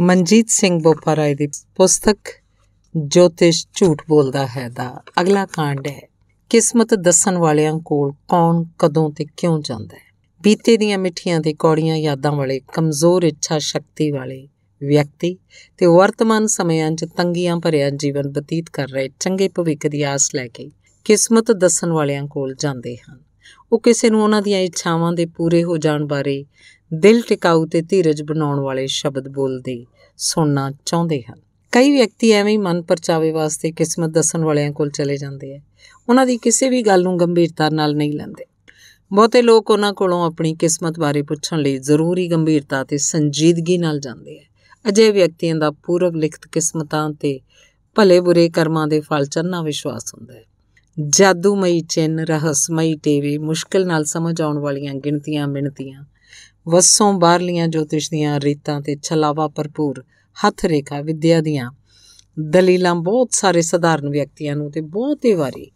ਮਨਜੀਤ ਸਿੰਘ ਬੋਪਾ ਦੀ ਪੁਸਤਕ ਜੋਤਿਸ਼ ਝੂਠ ਬੋਲਦਾ ਹੈ ਦਾ ਅਗਲਾ ਕਾਂਡ ਹੈ ਕਿਸਮਤ ਦੱਸਣ ਵਾਲਿਆਂ ਕੋਲ ਕੌਣ ਕਦੋਂ ਤੇ ਕਿਉਂ ਜਾਂਦਾ ਹੈ ਬੀਤੇ ਦੀਆਂ ਮਿੱਠੀਆਂ ਤੇ ਕੌੜੀਆਂ ਯਾਦਾਂ ਵਾਲੇ ਕਮਜ਼ੋਰ ਇੱਛਾ ਸ਼ਕਤੀ ਵਾਲੇ ਵਿਅਕਤੀ ਤੇ ਵਰਤਮਾਨ ਸਮਿਆਂ 'ਚ ਤੰਗੀਆਂ ਭਰਿਆ ਜੀਵਨ ਬਤੀਤ ਕਰ ਰਹੇ ਚੰਗੇ ਭਵਿੱਖ ਦੀ ਆਸ ਲੈ ਕੇ ਕਿਸਮਤ ਦੱਸਣ ਵਾਲਿਆਂ ਕੋਲ ਜਾਂਦੇ ਹਨ ਉਹ ਕਿਸੇ ਨੂੰ ਉਹਨਾਂ ਦੀਆਂ ਇੱਛਾਵਾਂ ਦੇ ਪੂਰੇ ਹੋ ਜਾਣ ਬਾਰੇ ਦਿਲ ਟਿਕਾਊ ਤੇ ਧੀਰਜ ਬਣਾਉਣ ਵਾਲੇ ਸ਼ਬਦ ਬੋਲਦੇ ਸੁਣਨਾ ਚਾਹੁੰਦੇ ਹਨ ਕਈ ਵਿਅਕਤੀ ਐਵੇਂ ਹੀ ਮਨ ਪਰਚਾਵੇ ਵਾਸਤੇ ਕਿਸਮਤ ਦੱਸਣ ਵਾਲਿਆਂ ਕੋਲ ਚਲੇ ਜਾਂਦੇ ਆ ਉਹਨਾਂ ਦੀ ਕਿਸੇ ਵੀ ਗੱਲ ਨੂੰ ਗੰਭੀਰਤਾ ਨਾਲ ਨਹੀਂ ਲੈਂਦੇ ਬਹੁਤੇ ਲੋਕ ਉਹਨਾਂ ਕੋਲੋਂ ਆਪਣੀ ਕਿਸਮਤ ਬਾਰੇ ਪੁੱਛਣ ਲਈ ਜ਼ਰੂਰੀ ਗੰਭੀਰਤਾ ਤੇ ਸੰਜੀਦਗੀ ਨਾਲ ਜਾਂਦੇ ਆ ਅਜੇ ਵਿਅਕਤੀਆਂ ਦਾ ਪੂਰਵ ਲਿਖਤ ਕਿਸਮਤਾਂ ਤੇ ਭਲੇ ਬੁਰੇ ਕਰਮਾਂ ਦੇ ਫਲ ਚੰਨਾ ਵਿਸ਼ਵਾਸ ਹੁੰਦਾ ਹੈ ਜਾਦੂਮਈ ਚਿੰਨ ਰਹੱਸਮਈ ਟੇਵੇ ਮੁਸ਼ਕਲ ਨਾਲ ਸਮਝ ਆਉਣ ਵਾਲੀਆਂ ਗਿਣਤੀਆਂ ਮਿਣਤੀਆਂ ਵਸੋਂ ਬਾਹਰਲੀਆਂ ਜੋਤਿਸ਼ ਦੀਆਂ ਰੀਤਾਂ ਤੇ ਛਲਾਵਾ ਭਰਪੂਰ ਹੱਥ ਰੇਖਾ ਵਿਦਿਆ ਦੀਆਂ ਦਲੀਲਾਂ ਬਹੁਤ ਸਾਰੇ ਸਧਾਰਨ ਵਿਅਕਤੀਆਂ ਨੂੰ ਤੇ ਬਹੁਤੇ ਵਾਰੀ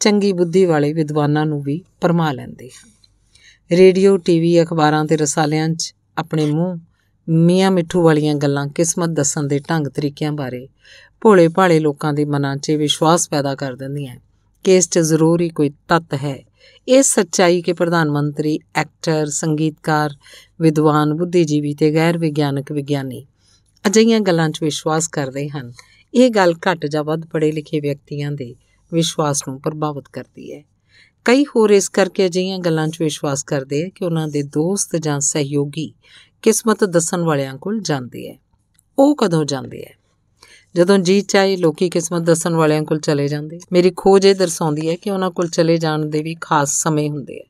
ਚੰਗੀ ਬੁੱਧੀ ਵਾਲੇ ਵਿਦਵਾਨਾਂ ਨੂੰ ਵੀ ਪਰਮਾ ਲੈਂਦੇ ਹਨ ਰੇਡੀਓ ਟੀਵੀ ਅਖਬਾਰਾਂ ਤੇ ਰਸਾਲਿਆਂ 'ਚ ਆਪਣੇ ਮੂੰਹ ਮੀਆਂ ਮਿੱਠੂ ਵਾਲੀਆਂ ਗੱਲਾਂ ਕਿਸਮਤ ਦੱਸਣ ਦੇ ਢੰਗ ਤਰੀਕਿਆਂ ਬਾਰੇ ਭੋਲੇ ਭਾਲੇ ਲੋਕਾਂ ਦੇ ਮਨਾਂ 'ਚ ਵਿਸ਼ਵਾਸ ਪੈਦਾ ਕਰ ਦਿੰਦੀਆਂ ਕਿ ਇਸ 'ਚ ਜ਼ਰੂਰੀ ਕੋਈ ਤੱਤ ਹੈ ਸੱਚਾਈ ਕੇ ਪ੍ਰਧਾਨ ਮੰਤਰੀ ਐਕਟਰ ਸੰਗੀਤਕਾਰ ਵਿਦਵਾਨ ਬੁੱਧੀਜੀਵੀ ਤੇ ਗੈਰ ਵਿਗਿਆਨਕ ਵਿਗਿਆਨੀ ਅਜਿਹੀਆਂ ਗੱਲਾਂ 'ਚ ਵਿਸ਼ਵਾਸ ਕਰਦੇ ਹਨ ਇਹ ਗੱਲ ਘੱਟ ਜਾਂ ਵੱਧ ਪੜ੍ਹੇ ਲਿਖੇ ਵਿਅਕਤੀਆਂ ਦੇ ਵਿਸ਼ਵਾਸ ਨੂੰ ਪ੍ਰਭਾਵਿਤ ਕਰਦੀ ਹੈ ਕਈ ਹੋਰ ਇਸ ਕਰਕੇ ਅਜਿਹੀਆਂ ਗੱਲਾਂ 'ਚ ਵਿਸ਼ਵਾਸ ਕਰਦੇ ਹੈ ਕਿ ਉਹਨਾਂ ਦੇ ਦੋਸਤ ਜਾਂ ਸਹਿਯੋਗੀ ਕਿਸਮਤ ਦੱਸਣ ਵਾਲਿਆਂ ਕੋਲ ਜਾਂਦੇ ਹੈ ਉਹ ਕਦੋਂ ਜਾਂਦੇ ਹੈ ਜਦੋਂ ਜੀ ਚਾਹੇ ਲੋਕੀ ਕਿਸਮਤ ਦੱਸਣ ਵਾਲਿਆਂ ਕੋਲ ਚਲੇ ਜਾਂਦੇ ਮੇਰੀ ਖੋਜ ਇਹ ਦਰਸਾਉਂਦੀ ਹੈ ਕਿ ਉਹਨਾਂ ਕੋਲ ਚਲੇ ਜਾਣ ਦੇ ਵੀ ਖਾਸ ਸਮੇਂ ਹੁੰਦੇ ਆ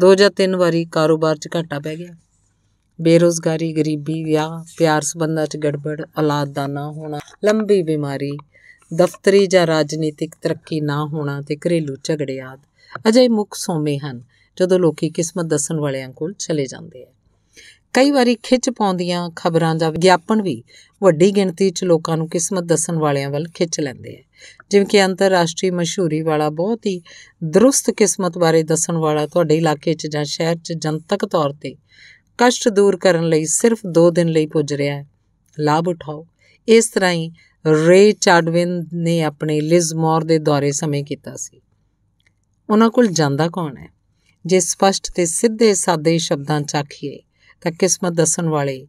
ਦੋ ਜਾਂ ਤਿੰਨ ਵਾਰੀ ਕਾਰੋਬਾਰ 'ਚ ਘਾਟਾ ਪੈ ਗਿਆ ਬੇਰੋਜ਼ਗਾਰੀ ਗਰੀਬੀ ਵਿਆਹ ਪਿਆਰ ਸੰਬੰਧਾਂ 'ਚ ਗੜਬੜ ਔਲਾਦ ਦਾ ਨਾ ਹੋਣਾ ਲੰਬੀ ਬਿਮਾਰੀ ਦਫ਼ਤਰੀ ਜਾਂ ਰਾਜਨੀਤਿਕ ਤਰੱਕੀ ਨਾ ਹੋਣਾ ਤੇ ਘਰੇਲੂ ਝਗੜੇ ਆਦ ਅਜੇ ਮੁੱਖ ਸੋਮੇ ਹਨ ਜਦੋਂ ਲੋਕੀ ਕਿਸਮਤ ਦੱਸਣ ਵਾਲਿਆਂ ਕੋਲ ਚਲੇ ਜਾਂਦੇ ਆ ਕਈ ਵਾਰੀ ਖਿੱਚ ਪਾਉਂਦੀਆਂ ਖਬਰਾਂ ਜਾਂ ਵਿਗਿਆਪਨ ਵੀ ਵੱਡੀ ਗਿਣਤੀ 'ਚ ਲੋਕਾਂ ਨੂੰ ਕਿਸਮਤ ਦੱਸਣ ਵਾਲਿਆਂ ਵੱਲ ਖਿੱਚ ਲੈਂਦੇ ਆ ਜਿਵੇਂ ਕਿ ਅੰਤਰਰਾਸ਼ਟਰੀ ਮਸ਼ਹੂਰੀ ਵਾਲਾ ਬਹੁਤ ਹੀ ਦਰੁਸਤ ਕਿਸਮਤ ਬਾਰੇ ਦੱਸਣ ਵਾਲਾ ਤੁਹਾਡੇ ਇਲਾਕੇ 'ਚ ਜਾਂ ਸ਼ਹਿਰ 'ਚ ਜਨਤਕ ਤੌਰ ਤੇ ਕਸ਼ਟ ਦੂਰ ਕਰਨ ਲਈ ਸਿਰਫ 2 ਦਿਨ ਲਈ ਪੁੱਜ ਰਿਹਾ ਹੈ ਲਾਭ ਉਠਾਓ ਇਸ ਤਰ੍ਹਾਂ ਹੀ ਰੇ ਚਾਡਵਿਨ ਨੇ ਆਪਣੇ ਲਿਜ਼ਮੌਰ ਦੇ ਦੌਰੇ ਸਮੇਂ ਕੀਤਾ ਸੀ ਉਹਨਾਂ ਕੋਲ ਜਾਂਦਾ ਕੌਣ ਹੈ ਜੇ ਸਪਸ਼ਟ ਤੇ ਸਿੱਧੇ ਸਾਦੇ ਸ਼ਬਦਾਂ ਚ ਆਖੀਏ ਤਾਂ ਕਿਸਮਤ ਦੱਸਣ ਵਾਲੇ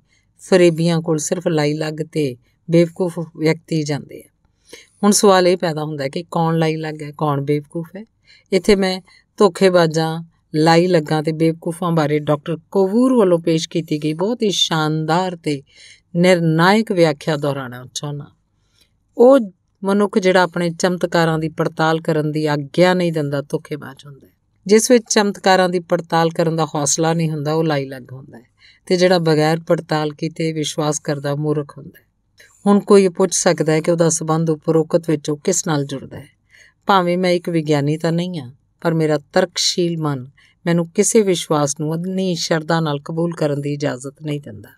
ਫਰੇਬੀਆਂ ਕੋਲ ਸਿਰਫ ਲਾਈ ਲੱਗ ਤੇ ਬੇਵਕੂਫ ਵਿਅਕਤੀ ਜਾਂਦੇ ਆ ਹੁਣ ਸਵਾਲ ਇਹ ਪੈਦਾ ਹੁੰਦਾ ਕਿ ਕੌਣ ਲਾਈ ਲੱਗ ਹੈ ਕੌਣ ਬੇਵਕੂਫ ਹੈ ਇੱਥੇ ਮੈਂ ਧੋਖੇਬਾਜ਼ਾਂ ਲਾਈ ਲੱਗਾ ਤੇ ਬੇਵਕੂਫਾਂ ਬਾਰੇ ਡਾਕਟਰ ਕੋਵੂਰ ਵੱਲੋਂ ਪੇਸ਼ ਕੀਤੀ ਗਈ ਬਹੁਤ ਹੀ ਸ਼ਾਨਦਾਰ ਤੇ ਨਿਰਣਾਇਕ ਵਿਆਖਿਆ ਦੁਹਰਾਣਾ ਚਾਹਨਾ ਉਹ ਮਨੁੱਖ ਜਿਹੜਾ ਆਪਣੇ ਚਮਤਕਾਰਾਂ ਦੀ ਪੜਤਾਲ ਕਰਨ ਦੀ ਆਗਿਆ ਨਹੀਂ ਦਿੰਦਾ ਧੋਖੇਬਾਜ਼ ਹੁੰਦਾ ਜਿਸ ਵਿੱਚ ਚਮਤਕਾਰਾਂ ਦੀ ਪੜਤਾਲ ਕਰਨ ਦਾ ਹੌਸਲਾ ਨਹੀਂ ਹੁੰਦਾ ਉਹ ਲਾਈ ਲੱਗ ਹੁੰਦਾ ਹੈ ਤੇ ਜਿਹੜਾ ਬਗੈਰ ਪੜਤਾਲ ਕੀਤੇ ਵਿਸ਼ਵਾਸ ਕਰਦਾ ਮੂਰਖ ਹੁੰਦਾ ਹੈ ਹੁਣ ਕੋਈ ਪੁੱਛ ਸਕਦਾ ਹੈ ਕਿ ਉਹਦਾ ਸਬੰਧ ਉਪਰੋਕਤ ਵਿੱਚੋਂ ਕਿਸ ਨਾਲ ਜੁੜਦਾ ਹੈ ਭਾਵੇਂ ਮੈਂ ਇੱਕ ਵਿਗਿਆਨੀ ਤਾਂ ਨਹੀਂ ਹਾਂ ਪਰ ਮੇਰਾ ਤਰਕਸ਼ੀਲ ਮਨ ਮੈਨੂੰ ਕਿਸੇ ਵਿਸ਼ਵਾਸ ਨੂੰ ਅਦਨੀ ਸ਼ਰਧਾ ਨਾਲ ਕਬੂਲ ਕਰਨ ਦੀ ਇਜਾਜ਼ਤ ਨਹੀਂ ਦਿੰਦਾ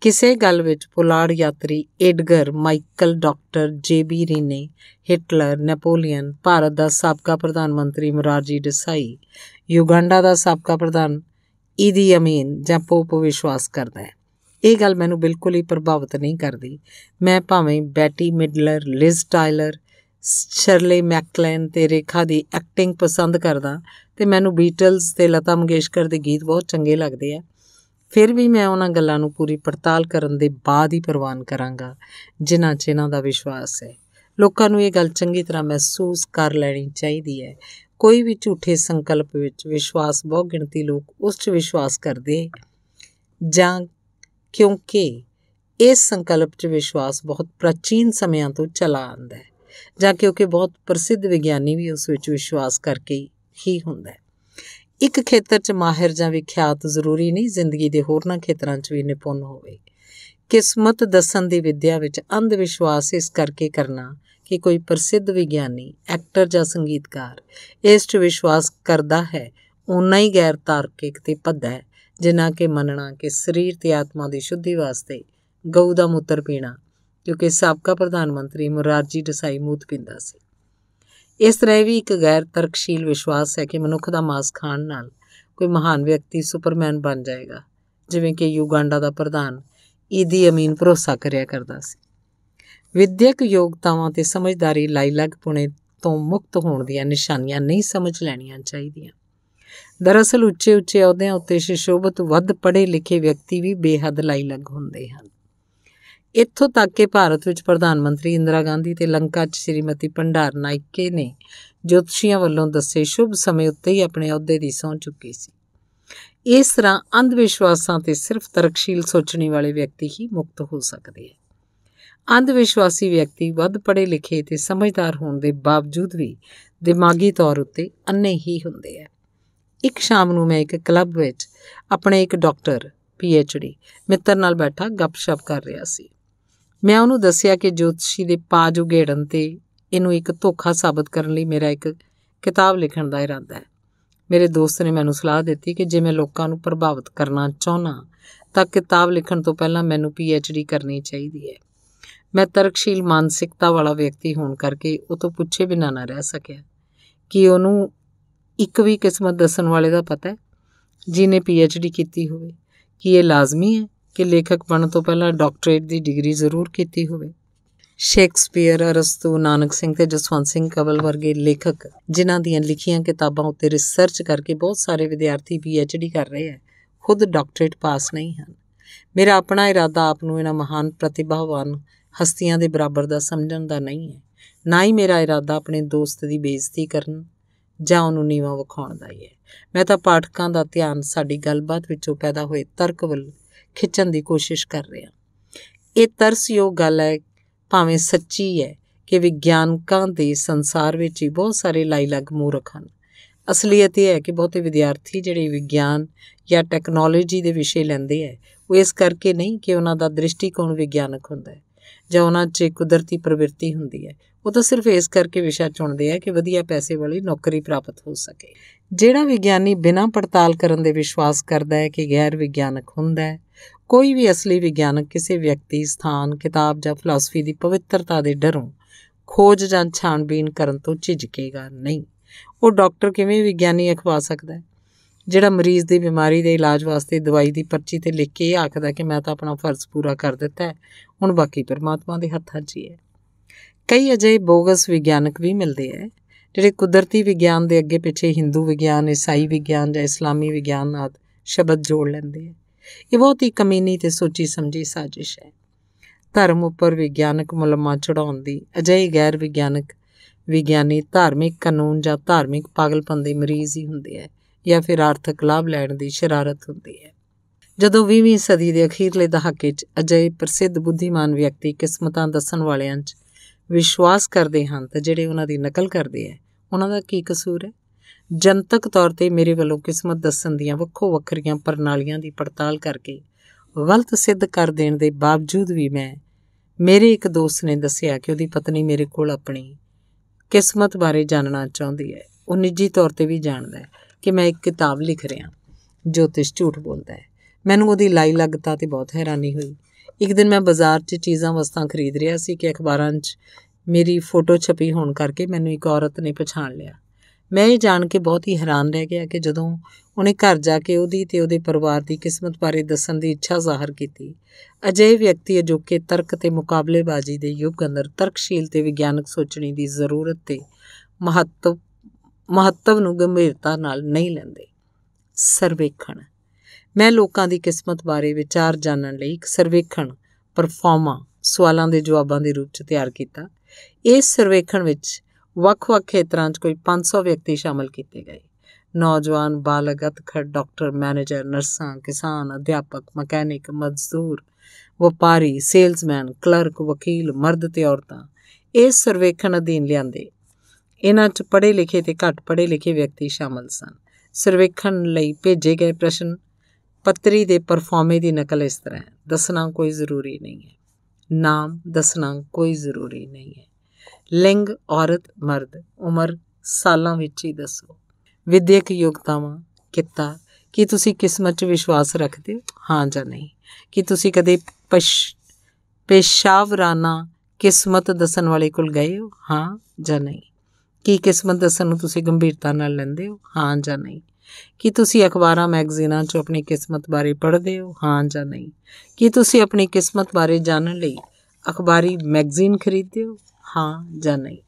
ਕਿਸੇ ਗੱਲ ਵਿੱਚ ਪੁਲਾੜ ਯਾਤਰੀ Edgar Michael doctor JB Rhine Hitler Napoleon Bharat ਦਾ ਸਾਬਕਾ ਪ੍ਰਧਾਨ ਮੰਤਰੀ ਮੁਰਾਰਜੀ ਦੇਸਾਈ ਯੂਗੰਡਾ ਦਾ ਸਾਬਕਾ ਪ੍ਰਧਾਨ ਈਦੀ ਅਮੀਨ ਜਾਂ ਪੋਪ ਵਿਸ਼ਵਾਸ ਕਰਦਾ ਹੈ ਇਹ ਗੱਲ ਮੈਨੂੰ ਬਿਲਕੁਲ ਹੀ ਪ੍ਰਭਾਵਿਤ ਨਹੀਂ ਕਰਦੀ ਮੈਂ ਭਾਵੇਂ ਬੈਟੀ ਮਿਡਲਰ ਲਿਜ਼ ਟਾਇਲਰ ਸ਼ਰਲੇ ਮੈਕਲੈਨ ਤੇ ਰੇਖਾ ਦੀ ਐਕਟਿੰਗ ਪਸੰਦ ਕਰਦਾ ਤੇ ਮੈਨੂੰ ਬੀਟਲਸ ਤੇ ਲਤਾ ਮੰਗੇਸ਼ਕਰ ਦੇ ਗੀਤ ਬਹੁਤ ਚੰਗੇ ਲੱਗਦੇ ਆ ਫਿਰ ਵੀ ਮੈਂ ਉਹਨਾਂ ਗੱਲਾਂ ਨੂੰ ਪੂਰੀ ਪੜਤਾਲ ਕਰਨ ਦੇ ਬਾਅਦ ਹੀ ਪ੍ਰਵਾਨ ਕਰਾਂਗਾ ਜਿਨ੍ਹਾਂ 'ਚ ਇਹਨਾਂ ਦਾ ਵਿਸ਼ਵਾਸ ਹੈ ਲੋਕਾਂ ਨੂੰ ਇਹ ਗੱਲ ਚੰਗੀ ਤਰ੍ਹਾਂ ਮਹਿਸੂਸ ਕਰ ਲੈਣੀ ਚਾਹੀਦੀ ਹੈ ਕੋਈ ਵੀ ਝੂਠੇ ਸੰਕਲਪ ਵਿੱਚ ਵਿਸ਼ਵਾਸ ਬਹੁਤ ਗਿਣਤੀ ਲੋਕ ਉਸ 'ਚ ਵਿਸ਼ਵਾਸ ਕਰਦੇ ਜਾਂ ਕਿਉਂਕਿ ਇਸ ਸੰਕਲਪ 'ਚ ਵਿਸ਼ਵਾਸ ਬਹੁਤ ਪ੍ਰਾਚੀਨ ਸਮਿਆਂ ਤੋਂ ਚਲਾ ਆਂਦਾ ਹੈ ਜਾਂ ਕਿਉਂਕਿ ਬਹੁਤ ਪ੍ਰਸਿੱਧ ਵਿਗਿਆਨੀ ਵੀ ਉਸ ਵਿੱਚ ਵਿਸ਼ਵਾਸ ਕਰਕੇ ਹੀ ਹੁੰਦਾ ਹੈ ਇੱਕ ਖੇਤਰ 'ਚ ਮਾਹਿਰ ਜਾਂ ਵਿਖਿਆਤ ਜ਼ਰੂਰੀ ਨਹੀਂ ਜ਼ਿੰਦਗੀ ਦੇ ਹੋਰਨਾਂ ਖੇਤਰਾਂ 'ਚ ਵੀ ਨਿਪੁੰਨ ਹੋਵੇ ਕਿਸਮਤ ਦੱਸਣ ਦੀ ਵਿਦਿਆ ਵਿੱਚ ਅੰਧ ਵਿਸ਼ਵਾਸ ਇਸ ਕਰਕੇ ਕਰਨਾ ਕਿ ਕੋਈ ਪ੍ਰਸਿੱਧ ਵਿਗਿਆਨੀ ਐਕਟਰ ਜਾਂ ਸੰਗੀਤਕਾਰ ਇਸ 'ਚ ਵਿਸ਼ਵਾਸ ਕਰਦਾ ਹੈ ਉਨਾ ਹੀ ਗੈਰ ਤਾਰਕਿਕ ਤੇ ਭੱਦਾ ਹੈ ਜਿਨ੍ਹਾਂ ਕਿ ਮੰਨਣਾ ਕਿ ਸਰੀਰ ਤੇ ਆਤਮਾ ਦੀ ਸ਼ੁੱਧੀ ਵਾਸਤੇ ਗਊ ਦਾ ਮੂਤਰ ਪੀਣਾ ਕਿਉਂਕਿ ਸਾਬਕਾ ਪ੍ਰਧਾਨ ਮੰਤਰੀ ਮੁਰਾਰਜੀ ਦਸਾਈ ਮੂਤ ਪਿੰਦਾ ਸੀ ਇਸ ਤਰ੍ਹਾਂ ਵੀ ਇੱਕ ਗੈਰ ਤਰਕਸ਼ੀਲ ਵਿਸ਼ਵਾਸ ਹੈ ਕਿ ਮਨੁੱਖ ਦਾ ਮਾਸ ਖਾਣ ਨਾਲ ਕੋਈ ਮਹਾਨ ਵਿਅਕਤੀ ਸੁਪਰਮੈਨ ਬਣ ਜਾਏਗਾ ਜਿਵੇਂ ਕਿ ਯੂਗਾਂਡਾ ਦਾ ਪ੍ਰਧਾਨ ਈਦੀ ਅਮੀਨ ਭਰੋਸਾ ਕਰਿਆ ਕਰਦਾ ਸੀ ਵਿਦਿਅਕ ਯੋਗਤਾਵਾਂ ਤੇ ਸਮਝਦਾਰੀ ਲਾਇਲਗ ਪੁਣੇ ਤੋਂ ਮੁਕਤ ਹੋਣ ਦੀਆਂ ਨਿਸ਼ਾਨੀਆਂ ਨਹੀਂ ਸਮਝ ਲੈਣੀਆਂ ਚਾਹੀਦੀਆਂ ਦਰਅਸਲ ਉੱਚੇ ਉੱਚੇ ਅਹੁਦਿਆਂ ਉੱਤੇ ਸ਼ਿਸ਼ੋਭਤ ਵੱਧ ਪੜ੍ਹੇ ਲਿਖੇ ਵਿਅਕਤੀ ਵੀ ਬੇਹੱਦ ਲਾਇਲਗ ਹੁੰਦੇ ਹਨ ਇੱਥੋਂ ਤੱਕ ਕਿ ਭਾਰਤ ਵਿੱਚ ਪ੍ਰਧਾਨ ਮੰਤਰੀ ਇੰਦਰਾ ਗਾਂਧੀ ਤੇ ਲੰਕਾ 'ਚ ਸ਼੍ਰੀਮਤੀ ਭੰਡਾਰ ਨਾਇਕੇ ਨੇ ਜੋਤਸ਼ੀਆਂ ਵੱਲੋਂ ਦੱਸੇ ਸ਼ੁਭ ਸਮੇਂ ਉੱਤੇ ਹੀ ਆਪਣੇ ਅਹੁਦੇ ਦੀ ਸਹੁੰ ਚੁੱਕੀ ਸੀ ਇਸ ਤਰ੍ਹਾਂ ਅੰਧ ਵਿਸ਼ਵਾਸਾਂ ਤੇ ਸਿਰਫ ਤਰਕਸ਼ੀਲ ਸੋਚਣੀ ਵਾਲੇ ਵਿਅਕਤੀ ਹੀ ਮੁਕਤ ਹੋ ਸਕਦੇ ਹੈ ਅੰਧ ਵਿਸ਼ਵਾਸੀ ਵਿਅਕਤੀ ਵੱਧ ਪੜ੍ਹੇ ਲਿਖੇ ਤੇ ਸਮਝਦਾਰ ਹੋਣ ਦੇ ਬਾਵਜੂਦ ਵੀ ਦਿਮਾਗੀ ਤੌਰ ਉੱਤੇ ਅੰਨੇ ਹੀ ਹੁੰਦੇ ਆ ਇੱਕ ਸ਼ਾਮ ਨੂੰ ਮੈਂ ਇੱਕ ਕਲੱਬ ਵਿੱਚ ਆਪਣੇ ਇੱਕ ਡਾਕਟਰ ਪੀਐਚਡੀ ਮਿੱਤਰ ਨਾਲ ਬੈਠਾ ਗੱਪਸ਼ਪ ਕਰ ਰਿਹਾ ਸੀ ਮੈਂ ਉਹਨੂੰ ਦੱਸਿਆ ਕਿ ਜੋਤਸ਼ੀ ਦੇ ਪਾਜ ਉਗੇੜਨ ਤੇ ਇਹਨੂੰ ਇੱਕ ਧੋਖਾ ਸਾਬਤ ਕਰਨ ਲਈ ਮੇਰਾ ਇੱਕ ਕਿਤਾਬ ਲਿਖਣ ਦਾ ਇਰਾਦਾ ਹੈ ਮੇਰੇ ਦੋਸਤ ਨੇ ਮੈਨੂੰ ਸਲਾਹ ਦਿੱਤੀ ਕਿ ਜੇ ਮੈਂ ਲੋਕਾਂ ਨੂੰ ਪ੍ਰਭਾਵਿਤ ਕਰਨਾ ਚਾਹੁੰਨਾ ਤਾਂ ਕਿਤਾਬ ਲਿਖਣ ਤੋਂ ਪਹਿਲਾਂ ਮੈਨੂੰ ਪੀ ਐਚ ਡੀ ਕਰਨੀ ਚਾਹੀਦੀ ਹੈ ਮੈਂ ਤਰਕਸ਼ੀਲ ਮਾਨਸਿਕਤਾ ਵਾਲਾ ਵਿਅਕਤੀ ਹੋਣ ਕਰਕੇ ਉਹ ਤੋਂ ਪੁੱਛੇ ਬਿਨਾਂ ਨਾ ਰਹਿ ਸਕਿਆ ਕਿ ਉਹਨੂੰ ਇੱਕ ਵੀ ਕਿਸਮਤ ਦੱਸਣ ਵਾਲੇ ਦਾ ਪਤਾ ਹੈ ਜਿਨੇ ਪੀ ਐਚ ਡੀ ਕੀਤੀ ਹੋਵੇ ਕਿ ਇਹ ਲਾਜ਼ਮੀ ਹੈ ਕਿ ਲੇਖਕ ਬਣਨ ਤੋਂ ਪਹਿਲਾਂ ਡਾਕਟਰੇਟ ਦੀ ਡਿਗਰੀ ਜ਼ਰੂਰ ਕੀਤੀ ਹੋਵੇ ਸ਼ੇਕਸਪੀਅਰ ਅਰਸਤੂ ਨਾਨਕ ਸਿੰਘ ਤੇ ਜਸਵੰਤ ਸਿੰਘ ਕਵਲ ਵਰਗੇ ਲੇਖਕ ਜਿਨ੍ਹਾਂ ਦੀਆਂ ਲਿਖੀਆਂ ਕਿਤਾਬਾਂ ਉੱਤੇ ਰਿਸਰਚ ਕਰਕੇ ਬਹੁਤ ਸਾਰੇ ਵਿਦਿਆਰਥੀ ਪੀਐਚਡੀ ਕਰ ਰਹੇ ਹੈ ਖੁਦ ਡਾਕਟਰੇਟ ਪਾਸ ਨਹੀਂ ਹਨ ਮੇਰਾ ਆਪਣਾ ਇਰਾਦਾ ਆਪ ਨੂੰ ਇਹਨਾਂ ਮਹਾਨ ਪ੍ਰਤਿਭਾਵਾਨ ਹਸਤੀਆਂ ਦੇ ਬਰਾਬਰ ਦਾ ਸਮਝਣ ਦਾ ਨਹੀਂ ਹੈ ਨਾ ਹੀ ਮੇਰਾ ਇਰਾਦਾ ਆਪਣੇ ਦੋਸਤ ਦੀ ਬੇਇੱਜ਼ਤੀ ਕਰਨ ਜਾਂ ਉਹਨੂੰ ਨੀਵਾਂ ਵਿਖਾਉਣ ਦਾ ਹੀ ਹੈ ਮੈਂ ਤਾਂ ਪਾਠਕਾਂ ਦਾ ਧਿਆਨ ਸਾਡੀ ਗੱਲਬਾਤ ਵਿੱਚੋਂ ਪੈਦਾ ਹੋਏ ਤਰਕ ਵੱਲ ਖਿੱਚਣ ਦੀ ਕੋਸ਼ਿਸ਼ ਕਰ ਰਿਹਾ ਇਹ ਤਰਸਯੋਗ ਗੱਲ ਹੈ ਭਾਵੇਂ ਸੱਚੀ ਹੈ ਕਿ ਵਿਗਿਆਨਕਾਂ ਦੇ ਸੰਸਾਰ ਵਿੱਚ ਹੀ ਬਹੁਤ ਸਾਰੇ ਲਾਇਲਗ ਮੂਰਖ ਹਨ ਅਸਲੀਅਤ ਇਹ ਹੈ ਕਿ ਬਹੁਤੇ ਵਿਦਿਆਰਥੀ ਜਿਹੜੇ ਵਿਗਿਆਨ ਜਾਂ ਟੈਕਨੋਲੋਜੀ ਦੇ ਵਿਸ਼ੇ ਲੈਂਦੇ ਹੈ ਉਹ ਇਸ ਕਰਕੇ ਨਹੀਂ ਕਿ ਉਹਨਾਂ ਦਾ ਦ੍ਰਿਸ਼ਟੀਕੋਣ ਵਿਗਿਆਨਕ ਹੁੰਦਾ ਹੈ ਜਾਂ ਉਹਨਾਂ 'ਚ ਕੁਦਰਤੀ ਪ੍ਰਵਿਰਤੀ ਹੁੰਦੀ ਹੈ ਉਹ ਤਾਂ ਸਿਰਫ ਇਸ ਕਰਕੇ ਵਿਸ਼ਾ ਚੁਣਦੇ ਆ ਕਿ ਵਧੀਆ ਪੈਸੇ ਵਾਲੀ ਨੌਕਰੀ ਪ੍ਰਾਪਤ ਹੋ ਸਕੇ ਜਿਹੜਾ ਵਿਗਿਆਨੀ ਬਿਨਾਂ ਪੜਤਾਲ ਕਰਨ ਦੇ ਵਿਸ਼ਵਾਸ ਕਰਦਾ ਹੈ ਕਿ ਗੈਰ ਵਿਗਿਆਨਕ ਹੁੰਦਾ ਹੈ ਕੋਈ ਵੀ ਅਸਲੀ ਵਿਗਿਆਨਕ ਕਿਸੇ ਵਿਅਕਤੀ ਸਥਾਨ ਕਿਤਾਬ ਜਾਂ ਫਲਸਫੀ ਦੀ ਪਵਿੱਤਰਤਾ ਦੇ ਡਰੋਂ ਖੋਜ ਜਾਂ ਛਾਣਬੀਨ ਕਰਨ ਤੋਂ ਝਿਜਕੇਗਾ ਨਹੀਂ ਉਹ ਡਾਕਟਰ ਕਿਵੇਂ ਵਿਗਿਆਨੀ ਅਖਵਾ ਸਕਦਾ ਹੈ ਜਿਹੜਾ ਮਰੀਜ਼ ਦੀ ਬਿਮਾਰੀ ਦੇ ਇਲਾਜ ਵਾਸਤੇ ਦਵਾਈ ਦੀ ਪਰਚੀ ਤੇ ਲਿਖ ਕੇ ਆਖਦਾ ਕਿ ਮੈਂ ਤਾਂ ਆਪਣਾ ਫਰਜ਼ ਪੂਰਾ ਕਰ ਦਿੱਤਾ ਹੈ ਹੁਣ ਬਾਕੀ ਪਰਮਾਤਮਾ ਦੇ ਹੱਥਾਂ 'ਚ ਹੀ ਹੈ ਕਈ ਅਜੇ ਬੋਗਸ ਵਿਗਿਆਨਕ ਵੀ ਮਿਲਦੇ ਐ ਜਿਹੜੇ ਕੁਦਰਤੀ ਵਿਗਿਆਨ ਦੇ ਅੱਗੇ ਪਿੱਛੇ ਹਿੰਦੂ ਵਿਗਿਆਨ, ਇਸਾਈ ਵਿਗਿਆਨ ਜਾਂ ਇਸਲਾਮੀ ਵਿਗਿਆਨ ਨਾਲ ਸ਼ਬਦ ਜੋੜ ਲੈਂਦੇ ਐ ਇਹ ਬਹੁਤ ਹੀ ਕਮੀਨੀ ਤੇ ਸੋਚੀ ਸਮਝੀ ਸਾਜ਼ਿਸ਼ ਹੈ ਧਰਮ ਉੱਪਰ ਵਿਗਿਆਨਕ ਮੁਲਮਾ ਚੜਾਉਣ ਦੀ ਅਜਿਹੀ ਗੈਰ ਵਿਗਿਆਨਕ ਵਿਗਿਆਨੀ ਧਾਰਮਿਕ ਕਾਨੂੰਨ ਜਾਂ ਧਾਰਮਿਕ ਪਾਗਲਪਨ ਦੇ ਮਰੀਜ਼ ਹੀ ਹੁੰਦੇ ਐ ਜਾਂ ਫਿਰ ਆਰਥਿਕ ਲਾਭ ਲੈਣ ਦੀ ਸ਼ਰਾਰਤ ਹੁੰਦੀ ਹੈ ਜਦੋਂ 20ਵੀਂ ਸਦੀ ਦੇ ਅਖੀਰਲੇ ਦਹਾਕੇ 'ਚ ਅਜੇ ਪ੍ਰਸਿੱਧ ਬੁੱਧੀਮਾਨ ਵਿਅਕਤੀ ਕਿਸਮਤਾਂ ਦੱਸਣ ਵਾਲਿਆਂ 'ਚ ਵਿਸ਼ਵਾਸ ਕਰਦੇ ਹਨ ਤੇ ਜਿਹੜੇ ਉਹਨਾਂ ਦੀ ਨਕਲ ਕਰਦੇ ਆ ਉਹਨਾਂ ਦਾ ਕੀ ਕਸੂਰ ਹੈ ਜਨਤਕ ਤੌਰ ਤੇ ਮੇਰੇ ਵੱਲੋਂ ਕਿਸਮਤ ਦੱਸਣ ਦੀਆਂ ਵੱਖੋ ਵੱਖਰੀਆਂ ਪ੍ਰਣਾਲੀਆਂ ਦੀ ਪੜਤਾਲ ਕਰਕੇ ਗਲਤ ਸਿੱਧ ਕਰ ਦੇਣ ਦੇ ਬਾਵਜੂਦ ਵੀ ਮੈਂ ਮੇਰੇ ਇੱਕ ਦੋਸਤ ਨੇ ਦੱਸਿਆ ਕਿ ਉਹਦੀ ਪਤਨੀ ਮੇਰੇ ਕੋਲ ਆਪਣੀ ਕਿਸਮਤ ਬਾਰੇ ਜਾਣਨਾ ਚਾਹੁੰਦੀ ਹੈ ਉਹ ਨਿੱਜੀ ਤੌਰ ਤੇ ਵੀ ਜਾਣਦਾ ਹੈ ਕਿ ਮੈਂ ਇੱਕ ਕਿਤਾਬ ਲਿਖ ਰਿਹਾ ਜੋਤਿਸ਼ ਝੂਠ ਬੋਲਦਾ ਹੈ ਮੈਨੂੰ ਉਹਦੀ ਲਾਈ ਲੱਗਤਾ ਤੇ ਬਹੁਤ ਹੈਰਾਨੀ ਹੋਈ ਇੱਕ ਦਿਨ ਮੈਂ ਬਾਜ਼ਾਰ 'ਚ ਚੀਜ਼ਾਂ ਵਸਤਾਂ ਖਰੀਦ ਰਿਹਾ ਸੀ ਕਿ ਅਖਬਾਰਾਂ 'ਚ ਮੇਰੀ ਫੋਟੋ ਛਪੀ ਹੋਣ ਕਰਕੇ ਮੈਨੂੰ ਇੱਕ ਔਰਤ ਨੇ ਪਛਾਣ ਲਿਆ ਮੈਂ ਇਹ ਜਾਣ ਕੇ ਬਹੁਤ ਹੀ ਹੈਰਾਨ ਰਹਿ ਗਿਆ ਕਿ ਜਦੋਂ ਉਹਨੇ ਘਰ ਜਾ ਕੇ ਉਹਦੀ ਤੇ ਉਹਦੇ ਪਰਿਵਾਰ ਦੀ ਕਿਸਮਤ ਬਾਰੇ ਦੱਸਣ ਦੀ ਇੱਛਾ ਜ਼ਾਹਰ ਕੀਤੀ ਅਜਿਹੇ ਵਿਅਕਤੀ ਅਜੋਕੇ ਤਰਕ ਤੇ ਮੁਕਾਬਲੇਬਾਜ਼ੀ ਦੇ ਯੁੱਗ ਅੰਦਰ ਤਰਕਸ਼ੀਲ ਤੇ ਵਿਗਿਆਨਕ ਸੋਚਣੀ ਦੀ ਜ਼ਰੂਰਤ ਤੇ ਮਹੱਤਵ ਮਹੱਤਵ ਨੂੰ ਗੰਭੀਰਤਾ ਨਾਲ ਨਹੀਂ ਲੈਂਦੇ ਸਰਵੇਖਣ ਮੈਂ ਲੋਕਾਂ ਦੀ ਕਿਸਮਤ ਬਾਰੇ ਵਿਚਾਰ ਜਾਣਨ ਲਈ ਇੱਕ ਸਰਵੇਖਣ ਪਰਫਾਰਮਾ ਸਵਾਲਾਂ ਦੇ ਜਵਾਬਾਂ ਦੇ ਰੂਪ 'ਚ ਤਿਆਰ ਕੀਤਾ ਇਸ ਸਰਵੇਖਣ ਵਿੱਚ ਵੱਖ-ਵੱਖ ਖੇਤਰਾਂ 'ਚ ਕੋਈ 500 ਵਿਅਕਤੀ ਸ਼ਾਮਲ ਕੀਤੇ ਗਏ ਨੌਜਵਾਨ ਬਾਲਗ ਅਧਖੜ ਡਾਕਟਰ ਮੈਨੇਜਰ ਨਰਸਾਂ ਕਿਸਾਨ ਅਧਿਆਪਕ ਮਕੈਨਿਕ ਮਜ਼ਦੂਰ ਵਪਾਰੀ ਸੇਲਜ਼ਮੈਨ ਕਲਰਕ ਵਕੀਲ ਮਰਦ ਤੇ ਔਰਤਾਂ ਇਸ ਸਰਵੇਖਣ ਅਧੀਨ ਲਿਆਂਦੇ ਇਹਨਾਂ 'ਚ ਪੜ੍ਹੇ ਲਿਖੇ ਤੇ ਘੱਟ ਪੜ੍ਹੇ ਲਿਖੇ ਵਿਅਕਤੀ ਸ਼ਾਮਲ ਸਨ ਸਰਵੇਖਣ ਲਈ ਭੇਜੇ ਗਏ ਪ੍ਰਸ਼ਨ ਪੱਤਰੀ ਦੇ ਪਰਫਾਰਮੇ ਦੀ ਨਕਲ ਇਸ ਤਰ੍ਹਾਂ ਹੈ ਦੱਸਣਾ ਕੋਈ ਜ਼ਰੂਰੀ ਨਹੀਂ ਹੈ ਨਾਮ ਦੱਸਣਾ ਕੋਈ ਜ਼ਰੂਰੀ ਨਹੀਂ ਹੈ ਲਿੰਗ ਔਰਤ ਮਰਦ ਉਮਰ ਸਾਲਾਂ ਵਿੱਚ ਹੀ ਦੱਸੋ ਵਿਦਿਅਕ ਯੋਗਤਾਵਾਂ ਕਿੱਤਾ ਕੀ ਤੁਸੀਂ ਕਿਸਮਤ 'ਚ ਵਿਸ਼ਵਾਸ ਰੱਖਦੇ ਹੋ ਹਾਂ ਜਾਂ ਨਹੀਂ ਕੀ ਤੁਸੀਂ ਕਦੇ ਪੇਸ਼ਾਵਰਾਨਾ ਕਿਸਮਤ ਦੱਸਣ ਵਾਲੇ ਕੋਲ ਗਏ ਹੋ ਹਾਂ ਜਾਂ ਨਹੀਂ ਕੀ ਕਿਸਮਤ ਦੱਸਣ ਨੂੰ ਤੁਸੀਂ ਗੰਭੀਰਤਾ ਨਾਲ ਲੈਂਦੇ ਹੋ ਹਾਂ ਜਾਂ ਨਹੀਂ ਕੀ ਤੁਸੀਂ ਅਖਬਾਰਾਂ ਮੈਗਜ਼ੀਨਾਂ 'ਚ ਆਪਣੀ ਕਿਸਮਤ ਬਾਰੇ ਪੜ੍ਹਦੇ ਹੋ ਹਾਂ ਜਾਂ ਨਹੀਂ ਕੀ ਤੁਸੀਂ ਆਪਣੀ ਕਿਸਮਤ ਬਾਰੇ ਜਾਣਨ ਲਈ ਅਖਬਾਰੀ ਮੈਗਜ਼ੀਨ ਖਰੀਦਦੇ ਹੋ ਹਾਂ ਜਾਂ ਨਹੀਂ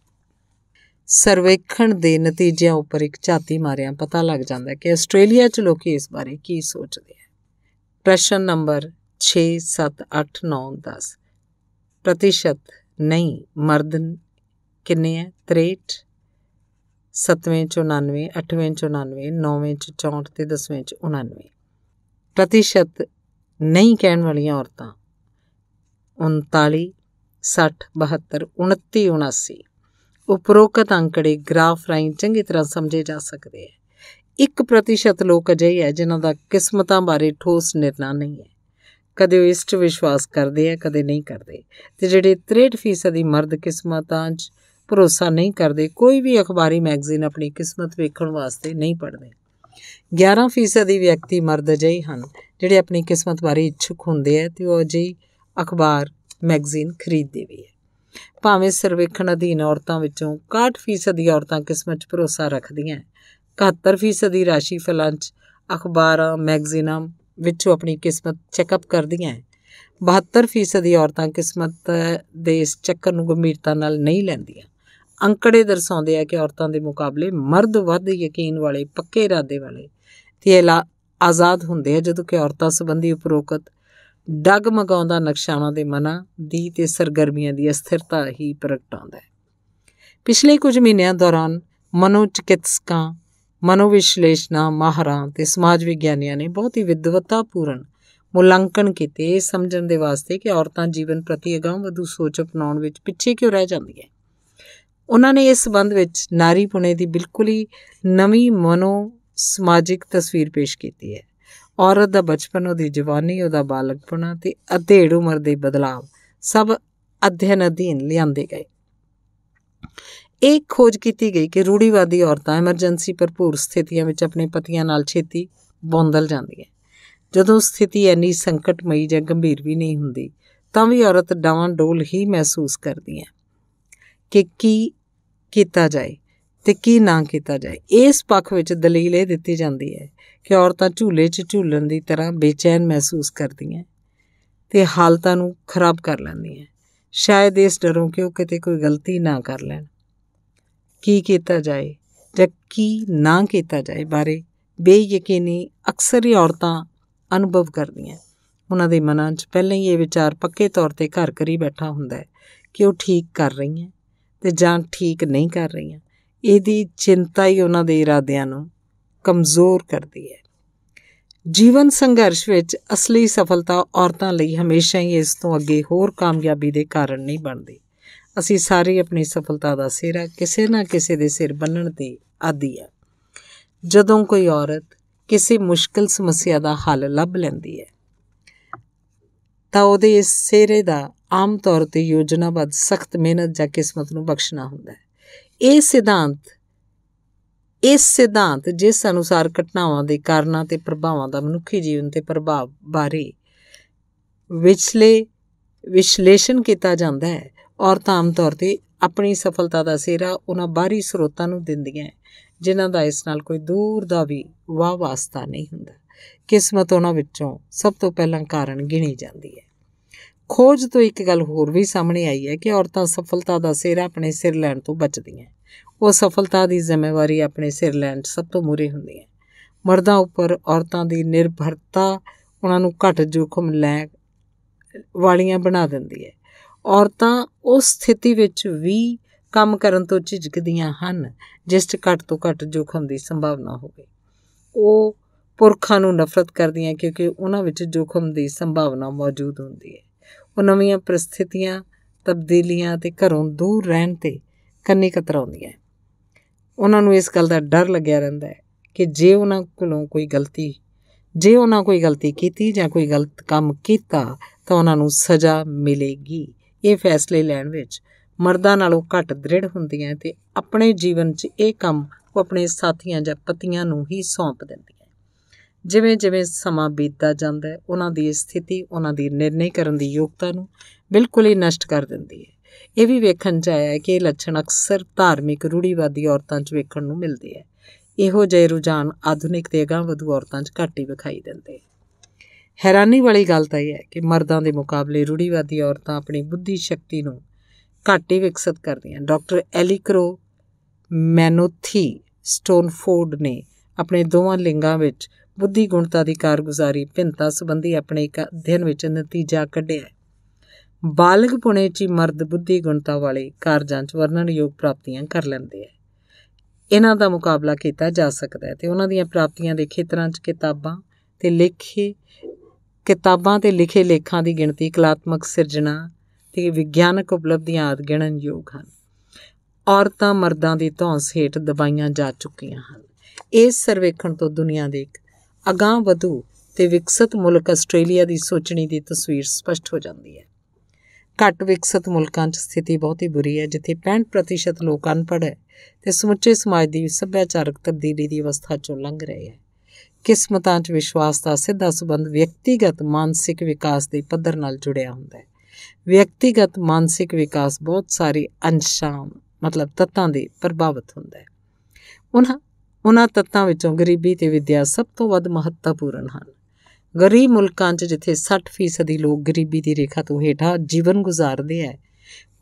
ਸਰਵੇਖਣ ਦੇ ਨਤੀਜਿਆਂ ਉੱਪਰ ਇੱਕ ਝਾਤੀ ਮਾਰਿਆਂ ਪਤਾ ਲੱਗ ਜਾਂਦਾ ਹੈ ਕਿ ਆਸਟ੍ਰੇਲੀਆ 'ਚ ਲੋਕੀ ਇਸ ਬਾਰੇ ਕੀ ਸੋਚਦੇ ਹੈ ਪ੍ਰਸ਼ਨ ਨੰਬਰ 6 7 8 9 10 ਪ੍ਰਤੀਸ਼ਤ ਨਹੀਂ ਮਰਦ ਕਿੰਨੇ ਹੈ 63 7ਵੇਂ 'ਚ 99 8ਵੇਂ 'ਚ 99 9ਵੇਂ 'ਚ 64 ਤੇ 10ਵੇਂ 'ਚ 99 ਪ੍ਰਤੀਸ਼ਤ ਨਹੀਂ ਕਹਿਣ ਵਾਲੀਆਂ ਔਰਤਾਂ 39 60 72 29 79 ਉਪਰੋਕਤ ਅੰਕੜੇ ਗ੍ਰਾਫ ਰਾਹੀਂ ਚੰਗੀ ਤਰ੍ਹਾਂ ਸਮਝੇ ਜਾ ਸਕਦੇ ਹੈ 1% ਲੋਕ ਅਜਿਹੇ ਹੈ ਜਿਨ੍ਹਾਂ ਦਾ ਕਿਸਮਤਾਂ ਬਾਰੇ ਠੋਸ ਨਿਰਣਾ ਨਹੀਂ ਹੈ ਕਦੇ ਉਹ ਇਸ 'ਚ ਵਿਸ਼ਵਾਸ ਕਰਦੇ ਆ ਕਦੇ ਨਹੀਂ ਕਰਦੇ ਤੇ ਜਿਹੜੇ 63% ਦੀ ਮਰਦ ਕਿਸਮਤਾਂ 'ਚ ਭਰੋਸਾ ਨਹੀਂ ਕਰਦੇ ਕੋਈ ਵੀ ਅਖਬਾਰੀ ਮੈਗਜ਼ੀਨ ਆਪਣੀ ਕਿਸਮਤ ਵੇਖਣ ਵਾਸਤੇ ਨਹੀਂ ਪੜ੍ਹਦੇ 11% ਦੀ ਵਿਅਕਤੀ ਮਰਦ ਅਜਿਹੇ ਹਨ ਜਿਹੜੇ ਆਪਣੀ ਕਿਸਮਤ ਬਾਰੇ ਇੱਛੁਕ ਹੁੰਦੇ ਆ ਤੇ ਉਹ ਜਿਹੀ ਅਖਬਾਰ ਮੈਗਜ਼ੀਨ ਖਰੀਦਦੇ ਵੀ ਹੈ ਭਾਵੇਂ ਸਰਵੇਖਣ ਅਧੀਨ ਔਰਤਾਂ ਵਿੱਚੋਂ 61% ਦੀ ਔਰਤਾਂ ਕਿਸਮਤ 'ਚ ਭਰੋਸਾ ਰੱਖਦੀਆਂ 71% ਦੀ ਰਾਸ਼ੀ ਫਲਾਂ 'ਚ ਅਖਬਾਰਾਂ ਮੈਗਜ਼ੀਨਾਂ ਵਿੱਚੋਂ ਆਪਣੀ ਕਿਸਮਤ ਚੈੱਕਅਪ ਕਰਦੀਆਂ 72% ਦੀ ਔਰਤਾਂ ਕਿਸਮਤ ਦੇ ਇਸ ਚੱਕਰ ਨੂੰ ਗੰਭੀਰਤਾ ਨਾਲ ਨਹੀਂ ਲੈਂਦੀਆਂ ਅੰਕੜੇ ਦਰਸਾਉਂਦੇ ਆ ਕਿ ਔਰਤਾਂ ਦੇ ਮੁਕਾਬਲੇ ਮਰਦ ਵੱਧ ਯਕੀਨ ਵਾਲੇ ਪੱਕੇ ਇਰਾਦੇ ਵਾਲੇ ਤੇ ਆਜ਼ਾਦ ਹੁੰਦੇ ਆ ਜਦੋਂ ਕਿ ਔਰਤਾਂ ਸੰਬੰਧੀ ਉਪਰੋਕਤ ਡਗ ਮਗਾਉਂਦਾ ਨਕਸ਼ਾਵਾਂ ਦੇ ਮਨਾਂ ਦੀ ਤੇ ਸਰਗਰਮੀਆਂ ਦੀ ਅਸਥਿਰਤਾ ਹੀ ਪ੍ਰਗਟਾਉਂਦਾ ਹੈ ਪਿਛਲੇ ਕੁਝ ਮਹੀਨਿਆਂ ਦੌਰਾਨ ਮਨੋਚਿਕਿਤਸਕਾਂ ਮਨੋਵਿਸ਼ਲੇਸ਼ਣਾ ਮਾਹਰਾਂ ਤੇ ਸਮਾਜ ਵਿਗਿਆਨੀਆਂ ਨੇ ਬਹੁਤ ਹੀ ਵਿਦਵਤਾਪੂਰਨ ਮੁਲਾਂਕਣ ਕੀਤੇ ਸਮਝਣ ਦੇ ਵਾਸਤੇ ਕਿ ਔਰਤਾਂ ਜੀਵਨ ਪ੍ਰਤੀ ਅਗਾਹ ਵਧੂ ਸੋਚ ਅਪਣਾਉਣ ਵਿੱਚ ਪਿੱਛੇ ਕਿਉਂ ਰਹਿ ਜਾਂਦੀਆਂ ਉਹਨਾਂ ਨੇ ਇਸ ਸੰਬੰਧ ਵਿੱਚ ਨਾਰੀ ਪੁਣੇ ਦੀ ਬਿਲਕੁਲ ਹੀ ਨਵੀਂ ਮਨੋ ਸਮਾਜਿਕ ਤਸਵੀਰ ਪੇਸ਼ ਕੀਤੀ ਹੈ ਔਰਤ ਦਾ ਬਚਪਨ ਉਹਦੀ ਜਵਾਨੀ ਉਹਦਾ ਬਾਲਕਪਣਾ ਤੇ ਅਧੇੜ ਉਮਰ ਦੇ ਬਦਲਾਅ ਸਭ ਅਧਿਐਨ ਅਧੀਨ ਲਿਆਂਦੇ ਗਏ ਇਹ ਖੋਜ ਕੀਤੀ ਗਈ ਕਿ ਰੂੜੀਵਾਦੀ ਔਰਤਾਂ ਐਮਰਜੈਂਸੀ ਭਰਪੂਰ ਸਥਿਤੀਆਂ ਵਿੱਚ ਆਪਣੇ ਪਤੀਆਂ ਨਾਲ ਛੇਤੀ ਬੌਂਦਲ ਜਾਂਦੀਆਂ ਜਦੋਂ ਸਥਿਤੀ ਇੰਨੀ ਸੰਕਟਮਈ ਜਾਂ ਗੰਭੀਰ ਵੀ ਨਹੀਂ ਹੁੰਦੀ ਤਾਂ ਵੀ ਔਰਤ ਡਾਵਾਂ ਡੋਲ ਹੀ ਮਹਿਸੂਸ ਕਰਦੀ ਹੈ ਕਿ ਕੀ ਕੀਤਾ ਜਾਏ ਤੇ ਕੀ ਨਾ ਕੀਤਾ ਜਾਏ ਇਸ ਪੱਖ ਵਿੱਚ ਦਲੀਲ ਇਹ ਦਿੱਤੀ ਜਾਂਦੀ ਹੈ ਕਿ ਔਰਤਾਂ ਝੂਲੇ 'ਚ ਝੂਲਣ ਦੀ ਤਰ੍ਹਾਂ ਬੇਚੈਨ ਮਹਿਸੂਸ ਕਰਦੀਆਂ ਤੇ ਹਾਲਤਾਂ ਨੂੰ ਖਰਾਬ ਕਰ ਲੈਂਦੀਆਂ ਸ਼ਾਇਦ ਇਸ ਡਰੋਂ ਕਿ ਉਹ ਕਿਤੇ ਕੋਈ ਗਲਤੀ ਨਾ ਕਰ ਲੈਣ ਕੀ ਕੀਤਾ ਜਾਏ ਜਾਂ ਕੀ ਨਾ ਕੀਤਾ ਜਾਏ ਬਾਰੇ ਬੇਯਕੀਨੀ ਅਕਸਰ ਹੀ ਔਰਤਾਂ ਅਨੁਭਵ ਕਰਦੀਆਂ ਉਹਨਾਂ ਦੇ ਮਨਾਂ 'ਚ ਪਹਿਲਾਂ ਹੀ ਇਹ ਵਿਚਾਰ ਪੱਕੇ ਤੌਰ ਤੇ ਘਰ ਕਰੀ ਬੈਠਾ ਹੁੰਦਾ ਹੈ ਕਿ ਉਹ ਠੀਕ ਕਰ ਰਹੀਆਂ ਤੇ ਜਾਂ ਠੀਕ ਨਹੀਂ ਕਰ ਰਹੀਆਂ ਇਹਦੀ ਚਿੰਤਾ ਹੀ ਉਹਨਾਂ ਦੇ ਇਰਾਦਿਆਂ ਨੂੰ ਕਮਜ਼ੋਰ ਕਰਦੀ ਹੈ ਜੀਵਨ ਸੰਘਰਸ਼ ਵਿੱਚ ਅਸਲੀ ਸਫਲਤਾ ਔਰਤਾਂ ਲਈ ਹਮੇਸ਼ਾ ਹੀ ਇਸ ਤੋਂ ਅੱਗੇ ਹੋਰ ਕਾਮਯਾਬੀ ਦੇ ਕਾਰਨ ਨਹੀਂ ਬਣਦੀ ਅਸੀਂ ਸਾਰੇ ਆਪਣੀ ਸਫਲਤਾ ਦਾ ਸਿਰਾ ਕਿਸੇ ਨਾ ਕਿਸੇ ਦੇ ਸਿਰ ਬੰਨਣ ਤੇ ਆਦੀ ਆ ਜਦੋਂ ਕੋਈ ਔਰਤ ਕਿਸੇ ਮੁਸ਼ਕਲ ਸਮੱਸਿਆ ਦਾ ਹੱਲ ਲੱਭ ਲੈਂਦੀ ਹੈ ਤਾਂ ਉਹਦੇ ਇਸ ਸਿਰੇ ਦਾ ਆਮ ਤੌਰ ਤੇ ਯੋਜਨਾਬੱਧ ਸਖਤ ਮਿਹਨਤ ਜਾਂ ਕਿਸਮਤ ਨੂੰ ਬਖਸ਼ਣਾ ਹੁੰਦਾ ਹੈ ਇਹ ਸਿਧਾਂਤ ਇਸ ਸਿਧਾਂਤ ਜਿਸ ਅਨੁਸਾਰ ਘਟਨਾਵਾਂ ਦੇ ਕਾਰਨਾਂ ਤੇ ਪ੍ਰਭਾਵਾਂ ਦਾ ਮਨੁੱਖੀ ਜੀਵਨ ਤੇ ਪ੍ਰਭਾਵ ਬਾਰੇ ਵਿਚਲੇ ਵਿਸ਼ਲੇਸ਼ਣ ਕੀਤਾ ਜਾਂਦਾ ਹੈ ਔਰਤਾਂ ਆਮ ਤੌਰ ਤੇ ਆਪਣੀ ਸਫਲਤਾ ਦਾ ਸਿਹਰਾ ਉਹਨਾਂ ਬਾਹਰੀ ਸਰੋਤਾਂ ਨੂੰ ਦਿੰਦੀਆਂ ਜਿਨ੍ਹਾਂ ਦਾ ਇਸ ਨਾਲ ਕੋਈ ਦੂਰ ਦਾ ਵੀ ਵਾਹ ਵਾਸਤਾ ਨਹੀਂ ਹੁੰਦਾ ਕਿਸਮਤ ਉਹਨਾਂ ਵਿੱਚੋਂ ਸਭ ਤੋਂ ਪਹਿਲਾਂ ਕਾਰਨ ਗਿਣੀ ਜਾਂਦੀ ਹੈ ਖੋਜ ਤੋਂ ਇੱਕ ਗੱਲ ਹੋਰ ਵੀ ਸਾਹਮਣੇ ਆਈ ਹੈ ਕਿ ਔਰਤਾਂ ਸਫਲਤਾ ਦਾ ਸਿਰ ਆਪਣੇ ਸਿਰ ਲੈਣ ਤੋਂ ਬਚਦੀਆਂ ਉਹ ਸਫਲਤਾ ਦੀ ਜ਼ਿੰਮੇਵਾਰੀ ਆਪਣੇ ਸਿਰ ਲੈਣ ਸਭ ਤੋਂ ਮੂਰੇ ਹੁੰਦੀ ਹੈ ਮਰਦਾਂ ਉੱਪਰ ਔਰਤਾਂ ਦੀ ਨਿਰਭਰਤਾ ਉਹਨਾਂ ਨੂੰ ਘੱਟ ਜੋਖਮ ਲੈ ਵਾਲੀਆਂ ਬਣਾ ਦਿੰਦੀ ਹੈ ਔਰਤਾਂ ਉਸ ਸਥਿਤੀ ਵਿੱਚ ਵੀ ਕੰਮ ਕਰਨ ਤੋਂ ਝਿਜਕਦੀਆਂ ਹਨ ਜਿਸ ਤੇ ਘੱਟ ਤੋਂ ਘੱਟ ਜੋਖਮ ਦੀ ਸੰਭਾਵਨਾ ਹੋਵੇ ਉਹ ਪੁਰਖਾਂ ਨੂੰ ਨਫ਼ਰਤ ਕਰਦੀਆਂ ਕਿਉਂਕਿ ਉਹਨਾਂ ਵਿੱਚ ਜੋਖਮ ਦੀ ਸੰਭਾਵਨਾ ਮੌਜੂਦ ਹੁੰਦੀ ਹੈ ਉਹ ਨਵੀਆਂ ਪ੍ਰਸਥਿਤੀਆਂ ਤਬਦੀਲੀਆਂ ਤੇ ਘਰੋਂ ਦੂਰ ਰਹਿਣ ਤੇ ਕੰਨੀ ਕਤਰਾਉਂਦੀਆਂ ਉਹਨਾਂ ਨੂੰ ਇਸ ਗੱਲ ਦਾ ਡਰ ਲੱਗਿਆ ਰਹਿੰਦਾ ਹੈ ਕਿ ਜੇ ਉਹਨਾਂ ਕੋਲੋਂ ਕੋਈ ਗਲਤੀ ਜੇ ਉਹਨਾਂ ਕੋਈ ਗਲਤੀ ਕੀਤੀ ਜਾਂ ਕੋਈ ਗਲਤ ਕੰਮ ਕੀਤਾ ਤਾਂ ਉਹਨਾਂ ਨੂੰ ਸਜ਼ਾ ਮਿਲੇਗੀ ਇਹ ਫੈਸਲੇ ਲੈਣ ਵਿੱਚ ਮਰਦਾਂ ਨਾਲੋਂ ਘੱਟ ਦ੍ਰਿੜ ਹੁੰਦੀਆਂ ਤੇ ਆਪਣੇ ਜੀਵਨ 'ਚ ਇਹ ਕੰਮ ਉਹ ਆਪਣੇ ਸਾਥੀਆਂ ਜਾਂ ਪਤੀਆਂ ਨੂੰ ਹੀ ਸੌਂਪ ਦਿੰਦੀਆਂ ਜਿਵੇਂ ਜਿਵੇਂ ਸਮਾਂ ਬੀਤਦਾ ਜਾਂਦਾ ਹੈ ਉਹਨਾਂ ਦੀ ਸਥਿਤੀ ਉਹਨਾਂ ਦੀ ਨਿਰਣੇ ਕਰਨ ਦੀ ਯੋਗਤਾ ਨੂੰ ਬਿਲਕੁਲ ਹੀ ਨਸ਼ਟ ਕਰ ਦਿੰਦੀ ਹੈ ਇਹ ਵੀ ਵੇਖਣ 'ਚ ਆਇਆ ਹੈ ਕਿ ਇਹ ਲੱਛਣ ਅਕਸਰ ਧਾਰਮਿਕ ਰੂੜੀਵਾਦੀ ਔਰਤਾਂ 'ਚ ਵੇਖਣ ਨੂੰ ਮਿਲਦੇ ਹੈ ਇਹੋ ਜਿਹੇ ਰੁਝਾਨ ਆਧੁਨਿਕ ਤੇ ਵਧੂ ਔਰਤਾਂ 'ਚ ਘੱਟ ਹੀ ਵਿਖਾਈ ਦਿੰਦੇ ਹੈਰਾਨੀ ਵਾਲੀ ਗੱਲ ਤਾਂ ਇਹ ਹੈ ਕਿ ਮਰਦਾਂ ਦੇ ਮੁਕਾਬਲੇ ਰੂੜੀਵਾਦੀ ਔਰਤਾਂ ਆਪਣੀ ਬੁੱਧੀ ਸ਼ਕਤੀ ਨੂੰ ਘੱਟ ਹੀ ਵਿਕਸਿਤ ਕਰਦੀਆਂ ਡਾਕਟਰ ਐਲੀਕਰੋ ਮੈਨੋਥੀ ਸਟੋਨਫੋਰਡ ਨੇ ਆਪਣੇ ਦੋਵਾਂ ਲਿੰਗਾਂ ਵਿੱਚ ਬੁੱਧੀ ਗੁਣਤਾ ਦੀ ਕਾਰਗੁਜ਼ਾਰੀ ਭਿੰਤਾ ਸੰਬੰਧੀ ਆਪਣੇ ਇੱਕ ਅਧਿਐਨ ਵਿੱਚ ਨਤੀਜਾ ਕੱਢਿਆ ਬਾਲਗ ਪੁਣੇ 'ਚ ਮਰਦ ਬੁੱਧੀ ਗੁਣਤਾ ਵਾਲੇ ਕਾਰਜਾਂ 'ਚ ਵਰਣਨਯੋਗ ਪ੍ਰਾਪਤੀਆਂ ਕਰ ਲੈਂਦੇ ਆ ਇਹਨਾਂ ਦਾ ਮੁਕਾਬਲਾ ਕੀਤਾ ਜਾ ਸਕਦਾ ਹੈ ਤੇ ਉਹਨਾਂ ਦੀਆਂ ਪ੍ਰਾਪਤੀਆਂ ਦੇ ਖੇਤਰਾਂ 'ਚ ਕਿਤਾਬਾਂ ਤੇ ਲਿਖੇ ਕਿਤਾਬਾਂ ਤੇ ਲਿਖੇ ਲੇਖਾਂ ਦੀ ਗਿਣਤੀ ਕਲਾਤਮਕ ਸਿਰਜਣਾ ਤੇ ਵਿਗਿਆਨਕ ਉਪਲਬਧੀਆਂ ਆਦ ਗਿਣਨਯੋਗ ਹਨ ਔਰਤਾਂ ਮਰਦਾਂ ਦੀ ਧੌਂਸ ਹੇਠ ਦਬਾਈਆਂ ਜਾ ਚੁੱਕੀਆਂ ਹਨ ਇਸ ਸਰਵੇਖਣ ਤੋਂ ਦੁਨੀਆ ਦੇ ਇੱਕ ਅਗਾਹ ਵਧੂ ਤੇ ਵਿਕਸਿਤ ਮੁਲਕ ਆਸਟ੍ਰੇਲੀਆ ਦੀ ਸੋਚਣੀ ਦੀ ਤਸਵੀਰ ਸਪਸ਼ਟ ਹੋ ਜਾਂਦੀ ਹੈ ਘੱਟ ਵਿਕਸਿਤ ਮੁਲਕਾਂ 'ਚ ਸਥਿਤੀ ਬਹੁਤ ਹੀ ਬੁਰੀ ਹੈ ਜਿੱਥੇ 65% ਲੋਕ ਅਨਪੜ੍ਹ ਹੈ ਤੇ ਸਮੁੱਚੇ ਸਮਾਜ ਦੀ ਸੱਭਿਆਚਾਰਕ ਤਬਦੀਲੀ ਦੀ ਅਵਸਥਾ 'ਚੋਂ ਲੰਘ ਰਹੇ ਹੈ ਕਿਸਮਤਾਂ 'ਚ ਵਿਸ਼ਵਾਸ ਦਾ ਸਿੱਧਾ ਸਬੰਧ ਵਿਅਕਤੀਗਤ ਮਾਨਸਿਕ ਵਿਕਾਸ ਦੇ ਪੱਧਰ ਨਾਲ ਜੁੜਿਆ ਹੁੰਦਾ ਹੈ ਵਿਅਕਤੀਗਤ ਮਾਨਸਿਕ ਵਿਕਾਸ ਬਹੁਤ ਸਾਰੇ ਅੰਸ਼ਾਂ ਮਤਲਬ ਤੱਤਾਂ ਦੇ ਪ੍ਰਭਾਵਿਤ ਹੁੰਦਾ ਹੈ ਉਹਨਾਂ ਉਹਨਾਂ ਤੱਤਾਂ ਵਿੱਚੋਂ ਗਰੀਬੀ ਤੇ ਵਿਦਿਆ ਸਭ ਤੋਂ ਵੱਧ ਮਹੱਤਵਪੂਰਨ ਹਨ ਗਰੀਬ ਮੁਲਕਾਂ 'ਚ ਜਿੱਥੇ 60% ਦੀ ਲੋਕ ਗਰੀਬੀ ਦੀ ਰੇਖਾ ਤੋਂ ਹੇਠਾਂ ਜੀਵਨ ਗੁਜ਼ਾਰਦੇ ਐ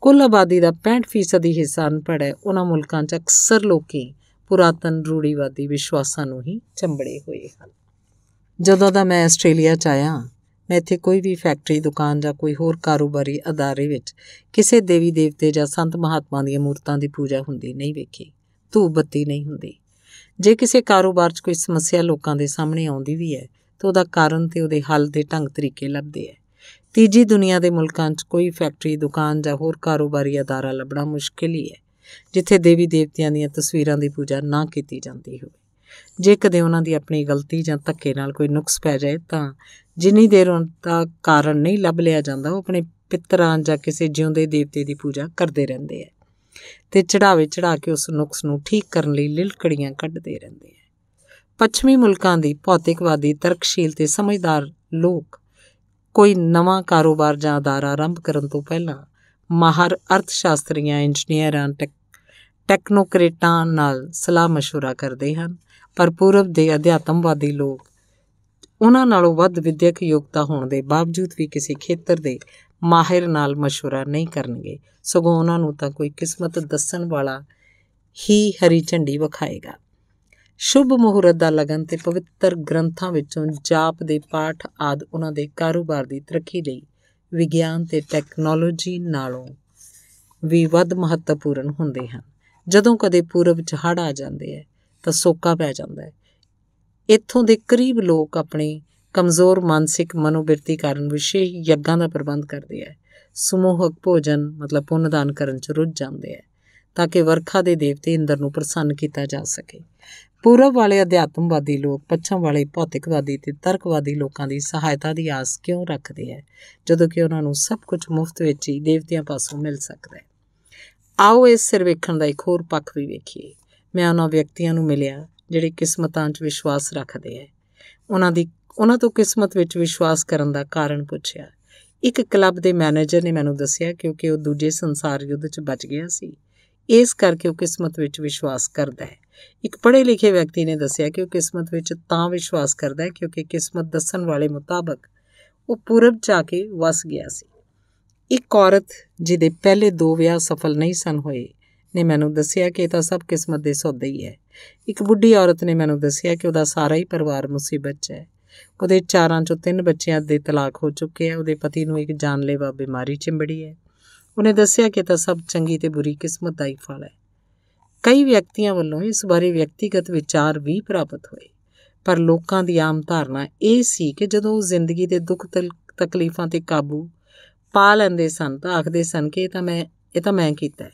ਕੁੱਲ ਆਬਾਦੀ ਦਾ 65% ਦੀ ਹਿੱਸਾ ਅਨਪੜ੍ਹ ਹੈ ਉਹਨਾਂ ਮੁਲਕਾਂ 'ਚ ਅਕਸਰ ਲੋਕੀ ਪੁਰਾਤਨ ਰੂੜੀਵਾਦੀ ਵਿਸ਼ਵਾਸਾਂ ਨੂੰ ਹੀ ਚੰਬੜੇ ਹੋਏ ਹਨ ਜਦੋਂ ਦਾ ਮੈਂ ਆਸਟ੍ਰੇਲੀਆ 'ਚ ਆਇਆ ਮੈਂ ਇੱਥੇ ਕੋਈ ਵੀ ਫੈਕਟਰੀ ਦੁਕਾਨ ਜਾਂ ਕੋਈ ਹੋਰ ਕਾਰੋਬਾਰੀ ਅਦਾਰੇ ਵਿੱਚ ਕਿਸੇ ਦੇਵੀ ਦੇਵਤੇ ਜਾਂ ਸੰਤ ਮਹਾਤਮਾ ਦੀਆਂ ਮੂਰਤਾਂ ਦੀ ਪੂਜਾ ਹੁੰਦੀ ਨਹੀਂ ਵੇਖੀ ਧੂਪ ਬੱਤੀ ਨਹੀਂ ਹੁੰਦੀ ਜੇ ਕਿਸੇ ਕਾਰੋਬਾਰ 'ਚ ਕੋਈ ਸਮੱਸਿਆ ਲੋਕਾਂ ਦੇ ਸਾਹਮਣੇ ਆਉਂਦੀ ਵੀ ਹੈ ਤਾਂ ਉਹਦਾ ਕਾਰਨ ਤੇ ਉਹਦੇ ਹੱਲ ਦੇ ਢੰਗ ਤਰੀਕੇ ਲੱਭਦੇ ਆ ਤੀਜੀ ਦੁਨੀਆ ਦੇ ਮੁਲਕਾਂ 'ਚ ਕੋਈ ਫੈਕਟਰੀ ਦੁਕਾਨ ਜਾਂ ਹੋਰ ਕਾਰੋਬਾਰੀ ਅਦਾਰਾ ਲੱਭਣਾ ਮੁਸ਼ਕਿਲ ਹੀ ਹੈ ਜਿੱਥੇ ਦੇਵੀ ਦੇਵਤਿਆਂ ਦੀਆਂ ਤਸਵੀਰਾਂ ਦੀ ਪੂਜਾ ਨਾ ਕੀਤੀ ਜਾਂਦੀ ਹੋਵੇ ਜੇ ਕਦੇ ਉਹਨਾਂ ਦੀ ਆਪਣੀ ਗਲਤੀ ਜਾਂ ਧੱਕੇ ਨਾਲ ਕੋਈ ਨੁਕਸ ਪੈ ਜਾਏ ਤਾਂ ਜਿੰਨੀ ਦੇਰ ਉਹਨਾਂ ਕਾਰਨ ਨਹੀਂ ਲੱਭ ਲਿਆ ਜਾਂਦਾ ਉਹ ਆਪਣੇ ਪਿਤਰਾਂ ਜਾਂ ਕਿਸੇ ਜਿਉਂਦੇ ਦੇਵਤੇ ਦੀ ਪੂਜਾ ਕਰਦੇ ਰਹਿੰਦੇ ਆ ਤੇ ਚੜਾਵੇ ਚੜਾ ਕੇ ਉਸ ਨੁਕਸ ਨੂੰ ਠੀਕ ਕਰਨ ਲਈ ਲਿਲਕੜੀਆਂ ਕੱਢਦੇ ਰਹਿੰਦੇ ਆ ਪੱਛਮੀ ਮੁਲਕਾਂ ਦੀ ਭੌਤਿਕਵਾਦੀ ਤਰਕਸ਼ੀਲ ਤੇ ਸਮਝਦਾਰ ਲੋਕ ਕੋਈ ਨਵਾਂ ਕਾਰੋਬਾਰ ਜਾਂ ਅਦਾਰਾ ਆਰੰਭ ਕਰਨ ਤੋਂ ਪਹਿਲਾਂ ਮਾਹਰ ਅਰਥ ਸ਼ਾਸਤਰੀਆਂ ਇੰਜੀਨੀਅਰਾਂ ਟੈਕਨੋਕ੍ਰੇਟਾਂ ਨਾਲ ਸਲਾਹ مشورہ ਕਰਦੇ ਹਨ ਪਰ ਪੂਰਬ ਦੇ ਅਧਿਆਤਮਵਾਦੀ ਲੋਕ ਉਹਨਾਂ ਨਾਲੋਂ ਵੱਧ ਵਿਦਿਅਕ ਯੋਗਤਾ ਹੋਣ ਦੇ ਬਾਵਜੂਦ ਵੀ ਕਿਸੇ ਖੇਤਰ ਦੇ ਮਾਹਿਰ ਨਾਲ مشورہ ਨਹੀਂ ਕਰਨਗੇ ਸਗੋਂ ਉਹਨਾਂ ਨੂੰ ਤਾਂ ਕੋਈ ਕਿਸਮਤ ਦੱਸਣ ਵਾਲਾ ਹੀ ਹਰੀ ਝੰਡੀ ਵਿਖਾਏਗਾ ਸ਼ੁਭ ਮਹੂਰਤ ਦਾ ਲਗਨ ਤੇ ਪਵਿੱਤਰ ਗ੍ਰੰਥਾਂ ਵਿੱਚੋਂ ਜਾਪ ਦੇ ਪਾਠ ਆਦ ਉਹਨਾਂ ਦੇ ਕਾਰੋਬਾਰ ਦੀ ਤਰੱਕੀ ਲਈ ਵਿਗਿਆਨ ਤੇ ਟੈਕਨੋਲੋਜੀ ਨਾਲੋਂ ਵੀ ਵੱਧ ਮਹੱਤਵਪੂਰਨ ਹੁੰਦੇ ਹਨ ਜਦੋਂ ਕਦੇ ਪੂਰਬ ਚ ਹੜ ਆ ਜਾਂਦੇ ਹੈ ਤਾਂ ਸੋਕਾ ਪੈ ਜਾਂਦਾ ਹੈ ਇੱਥੋਂ ਦੇ ਕਰੀਬ ਲੋਕ ਆਪਣੇ ਕਮਜ਼ੋਰ ਮਾਨਸਿਕ ਮਨੋਬਿਰਤੀ ਕਾਰਨ ਵਿਸ਼ੇਸ਼ ਯੱਗਾਂ ਦਾ ਪ੍ਰਬੰਧ ਕਰਦੇ ਹੈ ਸਮੂਹਕ ਭੋਜਨ ਮਤਲਬ ਪੁੰਨਦਾਨ ਕਰਨ ਚ ਰੁੱਝ ਜਾਂਦੇ ਹੈ ਤਾਂ ਕਿ ਵਰਖਾ ਦੇ ਦੇਵਤੇ ਇੰਦਰ ਨੂੰ ਪ੍ਰਸੰਨ ਕੀਤਾ ਜਾ ਸਕੇ ਪੂਰਬ ਵਾਲੇ ਅਧਿਆਤਮਵਾਦੀ ਲੋਕ ਪੱਛਮ ਵਾਲੇ ਭੌਤਿਕਵਾਦੀ ਤੇ ਤਰਕਵਾਦੀ ਲੋਕਾਂ ਦੀ ਸਹਾਇਤਾ ਦੀ ਆਸ ਕਿਉਂ ਰੱਖਦੇ ਹੈ ਜਦੋਂ ਕਿ ਉਹਨਾਂ ਨੂੰ ਸਭ ਕੁਝ ਮੁਫਤ ਵਿੱਚ ਹੀ ਦੇਵਤਿਆਂ ਪਾਸੋਂ ਮਿਲ ਸਕਦਾ ਹੈ ਆਓ ਇਸ ਸਰਵੇਖਣ ਦਾ ਇੱਕ ਹੋਰ ਪੱਖ ਵੀ ਵੇਖੀਏ ਮੈਂ ਉਹਨਾਂ ਵਿਅਕਤੀਆਂ ਨੂੰ ਮਿਲਿਆ ਜਿਹੜੇ ਕਿਸਮਤਾਂ 'ਚ ਵਿਸ਼ਵਾਸ ਰੱਖਦੇ ਆ ਉਹਨਾਂ ਦੀ ਉਹਨਾਂ ਤੋਂ ਕਿਸਮਤ ਵਿੱਚ ਵਿਸ਼ਵਾਸ ਕਰਨ ਦਾ ਕਾਰਨ ਪੁੱਛਿਆ ਇੱਕ ਕਲੱਬ ਦੇ ਮੈਨੇਜਰ ਨੇ ਮੈਨੂੰ ਦੱਸਿਆ ਕਿਉਂਕਿ ਉਹ ਦੂਜੇ ਸੰਸਾਰ ਯੁੱਧ 'ਚ ਬਚ ਗਿਆ ਸੀ ਇਸ ਕਰਕੇ ਉਹ ਕਿਸਮਤ ਵਿੱਚ ਵਿਸ਼ਵਾਸ ਕਰਦਾ ਹੈ ਇੱਕ ਪੜ੍ਹੇ ਲਿਖੇ ਵਿਅਕਤੀ ਨੇ ਦੱਸਿਆ ਕਿ ਉਹ ਕਿਸਮਤ ਵਿੱਚ ਤਾਂ ਵਿਸ਼ਵਾਸ ਕਰਦਾ ਹੈ ਕਿਉਂਕਿ ਕਿਸਮਤ ਦੱਸਣ ਵਾਲੇ ਮੁਤਾਬਕ ਉਹ ਪੂਰਬ ਜਾ ਕੇ ਵਸ ਗਿਆ ਸੀ ਇੱਕ ਔਰਤ ਜਿਹਦੇ ਪਹਿਲੇ ਦੋ ਵਿਆਹ ਸਫਲ ਨਹੀਂ ਸਨ ਹੋਏ ਨੇ ਮੈਨੂੰ ਦੱਸਿਆ ਕਿ ਇਹ ਤਾਂ ਸਭ ਕਿਸਮਤ ਦੇ ਸੌਦੇ ਹੀ ਹੈ ਇੱਕ ਬੁੱਢੀ ਔਰਤ ਨੇ ਮੈਨੂੰ ਦੱਸਿਆ ਕਿ ਉਹਦਾ ਸਾਰਾ ਹੀ ਪਰਿਵਾਰ ਮੁਸੀਬਤ 'ਚ ਹੈ ਉਹਦੇ ਚਾਰਾਂ ਚੋਂ ਤਿੰਨ ਬੱਚਿਆਂ ਦੇ ਤਲਾਕ ਹੋ ਚੁੱਕੇ ਆ ਉਹਦੇ ਪਤੀ ਨੂੰ ਇੱਕ ਜਾਨਲੇਵਾ ਬਿਮਾਰੀ ਚਿੰਬੜੀ ਹੈ ਉਹਨੇ ਦੱਸਿਆ ਕਿ ਤਾਂ ਸਭ ਚੰਗੀ ਤੇ ਬੁਰੀ ਕਿਸਮਤ ਦਾ ਹੀ ਫਲ ਹੈ ਕਈ ਵਿਅਕਤੀਆਂ ਵੱਲੋਂ ਇਸ ਬਾਰੇ ਵਿਅਕਤੀਗਤ ਵਿਚਾਰ ਵੀ ਪ੍ਰਾਪਤ ਹੋਏ ਪਰ ਲੋਕਾਂ ਦੀ ਆਮ ਧਾਰਨਾ ਇਹ ਸੀ ਕਿ ਜਦੋਂ ਉਹ ਜ਼ਿੰਦਗੀ ਦੇ ਦੁੱਖ ਤਕਲੀਫਾਂ ਤੇ ਕਾਬੂ ਪਾ ਲੈਂਦੇ ਸਨ ਤਾਂ ਆਖਦੇ ਸਨ ਕਿ ਇਹ ਤਾਂ ਮੈਂ ਇਹ ਤਾਂ ਮੈਂ ਕੀਤਾ ਹੈ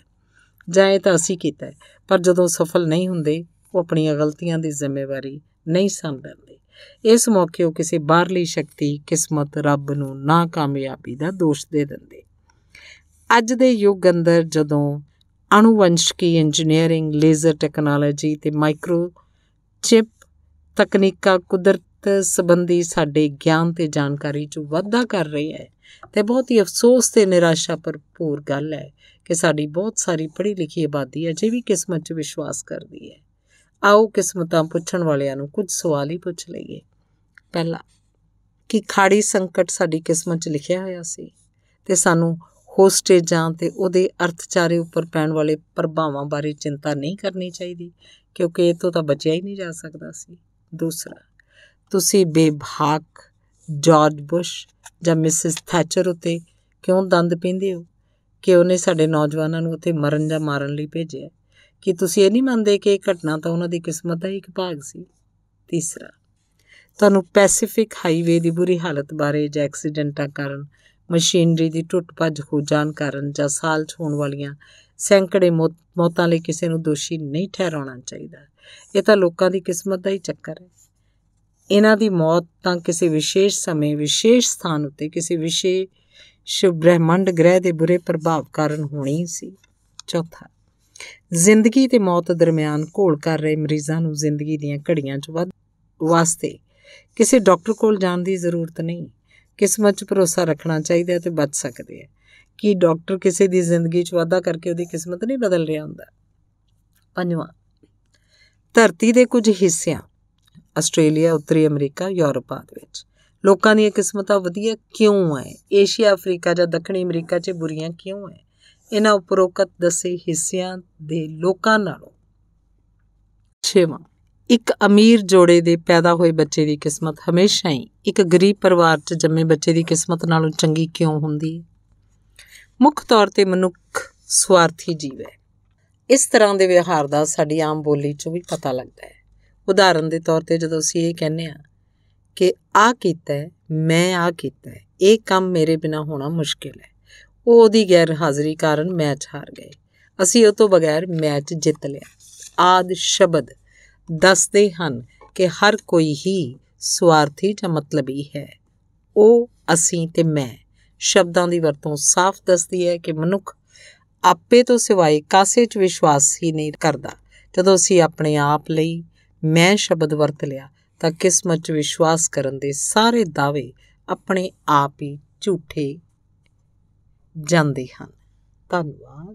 ਜਾਂ ਇਹ ਤਾਂ ਅਸੀਂ ਕੀਤਾ ਹੈ ਪਰ ਜਦੋਂ ਸਫਲ ਨਹੀਂ ਹੁੰਦੇ ਉਹ ਆਪਣੀਆਂ ਗਲਤੀਆਂ ਦੀ ਜ਼ਿੰਮੇਵਾਰੀ ਨਹੀਂ ਸੰਭਾਲਦੇ ਇਸ ਮੌਕੇ ਉਹ ਕਿਸੇ ਬਾਹਰਲੀ ਸ਼ਕਤੀ ਕਿਸਮਤ ਰੱਬ ਨੂੰ ਨਾ ਕਾਮਯਾਬੀ ਦਾ ਦੋਸ਼ ਦੇ ਦਿੰਦੇ ਅੱਜ ਦੇ ਯੁੱਗ ਅੰਦਰ ਜਦੋਂ ਅਣੁਵੰਸ਼ਕੀ ਇੰਜੀਨੀਅਰਿੰਗ ਲੇਜ਼ਰ ਟੈਕਨੋਲੋਜੀ ਤੇ ਮਾਈਕਰੋ ਚਿਪ ਤਕਨੀਕਾਂ ਕੁਦਰਤ ਸੰਬੰਧੀ ਸਾਡੇ ਗਿਆਨ ਤੇ ਜਾਣਕਾਰੀ 'ਚ ਵਾਧਾ ਕਰ ਰਹੀ ਹੈ ਤੇ ਬਹੁਤ ਹੀ ਅਫਸੋਸ ਤੇ ਨਿਰਾਸ਼ਾ ਭਰਪੂਰ ਗੱਲ ਹੈ ਕਿ ਸਾਡੀ ਬਹੁਤ ਸਾਰੀ ਪੜ੍ਹੀ ਲਿਖੀ ਆਬਾਦੀ ਅਜੇ ਵੀ ਕਿਸਮਤ 'ਚ ਵਿਸ਼ਵਾਸ ਕਰਦੀ ਹੈ ਆਓ ਕਿਸਮਤਾਂ ਪੁੱਛਣ ਵਾਲਿਆਂ ਨੂੰ ਕੁਝ ਸਵਾਲ ਹੀ ਪੁੱਛ ਲਈਏ ਪਹਿਲਾ ਕਿ ਖਾੜੀ ਸੰਕਟ ਸਾਡੀ ਕਿਸਮਤ 'ਚ ਲਿਖਿਆ ਹੋਇਆ ਸੀ ਤੇ ਸਾਨੂੰ ਹੋਸਟੇਜਾਂ ਤੇ ਉਹਦੇ ਅਰਥਚਾਰੇ ਉੱਪਰ ਪੈਣ ਵਾਲੇ ਪ੍ਰਭਾਵਾਂ ਬਾਰੇ ਚਿੰਤਾ ਨਹੀਂ ਕਰਨੀ ਚਾਹੀਦੀ ਕਿਉਂਕਿ ਇਹ ਤੋਂ ਤਾਂ ਬਚਿਆ ਹੀ ਨਹੀਂ ਜਾ ਸਕਦਾ ਸੀ ਦੂਸਰਾ ਤੁਸੀਂ ਬੇਭਾਕ ਜਾਰਜ ਬੁਸ਼ ਜਾਂ ਮਿਸਿਸ ਥੈਚਰ ਉਤੇ ਕਿਉਂ ਦੰਦ ਪੈਂਦੇ ਹੋ ਕਿ ਉਹਨੇ ਸਾਡੇ ਨੌਜਵਾਨਾਂ ਨੂੰ ਉੱਥੇ ਮਰਨ ਜਾਂ ਮਾਰਨ ਲਈ ਭੇਜਿਆ ਕਿ ਤੁਸੀਂ ਇਹ ਨਹੀਂ ਮੰਨਦੇ ਕਿ ਇਹ ਘਟਨਾ ਤਾਂ ਉਹਨਾਂ ਦੀ ਕਿਸਮਤ ਦਾ ਇੱਕ ਭਾਗ ਸੀ ਤੀਸਰਾ ਤੁਹਾਨੂੰ ਪੈਸੀਫਿਕ ਹਾਈਵੇ ਦੀ ਬੁਰੀ ਹਾਲਤ ਬਾਰੇ ਜਾਂ ਐਕਸੀਡੈਂਟਾਂ ਕਾਰਨ ਮਸ਼ੀਨਰੀ ਦੀ ਟੁੱਟ-ਭੱਜ ਹੋ ਜਾਣ ਕਾਰਨ ਜਾਂ ਸਾਲ 'ਚ ਹੋਣ ਵਾਲੀਆਂ ਸੈਂਕੜੇ ਮੌਤਾਂ ਲਈ ਕਿਸੇ ਨੂੰ ਦੋਸ਼ੀ ਨਹੀਂ ਠਹਿਰਾਉਣਾ ਚਾਹੀਦਾ ਇਹ ਤਾਂ ਲੋਕਾਂ ਦੀ ਕਿਸਮਤ ਦਾ ਹੀ ਚੱਕਰ ਹੈ ਇਹਨਾਂ ਦੀ ਮੌਤ ਤਾਂ ਕਿਸੇ ਵਿਸ਼ੇਸ਼ ਸਮੇਂ ਵਿਸ਼ੇਸ਼ ਸਥਾਨ ਉੱਤੇ ਕਿਸੇ ਵਿਸ਼ੇਸ਼ ਬ੍ਰਹਿਮੰਡ ਗ੍ਰਹਿ ਦੇ ਬੁਰੇ ਪ੍ਰਭਾਵ ਕਾਰਨ ਹੋਣੀ ਸੀ ਚੌਥਾ ਜ਼ਿੰਦਗੀ ਤੇ ਮੌਤ ਦਰਮਿਆਨ ਘੋਲ ਕਰ ਰਹੇ ਮਰੀਜ਼ਾਂ ਨੂੰ ਜ਼ਿੰਦਗੀ ਦੀਆਂ ਘੜੀਆਂ 'ਚ ਵੱਧ ਵਾਸਤੇ ਕਿਸੇ ਡਾਕਟਰ ਕੋਲ ਜਾਣ ਦੀ ਜ਼ਰੂਰਤ ਨਹੀਂ ਕਿਸਮਤ 'ਚ ਭਰੋਸਾ ਰੱਖਣਾ ਚਾਹੀਦਾ ਤੇ ਬਚ ਸਕਦੇ ਆ ਕਿ ਡਾਕਟਰ ਕਿਸੇ ਦੀ ਜ਼ਿੰਦਗੀ 'ਚ ਵਾਧਾ ਕਰਕੇ ਉਹਦੀ ਕਿਸਮਤ ਨਹੀਂ ਬਦਲ ਰਿਹਾ ਹੁੰਦਾ ਪੰਜਵਾਂ ਧਰਤੀ ਦੇ ਕੁਝ ਹਿੱਸਿਆਂ ਆਸਟ੍ਰੇਲੀਆ ਉੱਤਰੀ ਅਮਰੀਕਾ ਯੂਰਪ ਆਦਿ ਵਿੱਚ ਲੋਕਾਂ ਦੀਆਂ ਕਿਸਮਤਾਂ ਵਧੀਆ ਕਿਉਂ ਐ ਏਸ਼ੀਆ ਅਫਰੀਕਾ ਜਾਂ ਦੱਖਣੀ ਅਮਰੀਕਾ 'ਚ ਬੁਰੀਆਂ ਕਿਉਂ ਐ ਇਹਨਾਂ ਉਪਰੋਕਤ ਦੱਸੇ ਹਿੱਸਿਆਂ ਦੇ ਲੋਕਾਂ ਨਾਲੋਂ ਛੇਵਾਂ ਇੱਕ ਅਮੀਰ ਜੋੜੇ ਦੇ ਪੈਦਾ ਹੋਏ ਬੱਚੇ ਦੀ ਕਿਸਮਤ ਹਮੇਸ਼ਾ ਹੀ ਇੱਕ ਗਰੀਬ ਪਰਿਵਾਰ 'ਚ ਜੰਮੇ ਬੱਚੇ ਦੀ ਕਿਸਮਤ ਨਾਲੋਂ ਚੰਗੀ ਕਿਉਂ ਹੁੰਦੀ ਹੈ ਮੁੱਖ ਤੌਰ ਤੇ ਮਨੁੱਖ ਸਵਾਰਥੀ ਜੀਵ ਹੈ ਇਸ ਤਰ੍ਹਾਂ ਦੇ ਵਿਹਾਰ ਦਾ ਸਾਡੀ ਆਮ ਬੋਲੀ 'ਚੋਂ ਵੀ ਪਤਾ ਲੱਗਦਾ ਹੈ ਉਦਾਹਰਨ ਦੇ ਤੌਰ ਤੇ ਜਦੋਂ ਅਸੀਂ ਇਹ ਕਹਿੰਦੇ ਆ ਕਿ ਆ ਕੀਤਾ ਮੈਂ ਆ ਕੀਤਾ ਇਹ ਕੰਮ ਮੇਰੇ ਬਿਨਾ ਹੋਣਾ ਮੁਸ਼ਕਿਲ ਹੈ ਉਹ ਉਹਦੀ ਗੈਰ ਹਾਜ਼ਰੀ ਕਾਰਨ ਮੈਚ ਹਾਰ ਗਏ ਅਸੀਂ ਉਹ ਤੋਂ ਬਗੈਰ ਮੈਚ ਜਿੱਤ ਲਿਆ ਆਦ ਸ਼ਬਦ ਦੱਸਦੇ ਹਨ ਕਿ ਹਰ ਕੋਈ ਹੀ ਸਵਾਰਥੀ ਜਾਂ ਮਤਲਬੀ ਹੈ ਉਹ ਅਸੀਂ ਤੇ ਮੈਂ ਸ਼ਬਦਾਂ ਦੀ ਵਰਤੋਂ ਸਾਫ਼ ਦੱਸਦੀ ਹੈ ਕਿ ਮਨੁੱਖ ਆਪੇ ਤੋਂ ਸਿਵਾਏ ਕਾਸੇ 'ਚ ਵਿਸ਼ਵਾਸ ਹੀ ਨਹੀਂ ਕਰਦਾ ਜਦੋਂ ਅਸੀਂ ਆਪਣੇ ਆਪ ਲਈ ਮੈਂ ਸ਼ਬਦ ਵਰਤ ਲਿਆ ਤਾਂ ਕਿਸਮਤ 'ਚ ਵਿਸ਼ਵਾਸ ਕਰਨ ਦੇ ਸਾਰੇ ਦਾਅਵੇ ਆਪਣੇ ਆਪ ਹੀ ਝੂਠੇ ਜਾਂਦੇ ਹਨ ਧੰਨਵਾਦ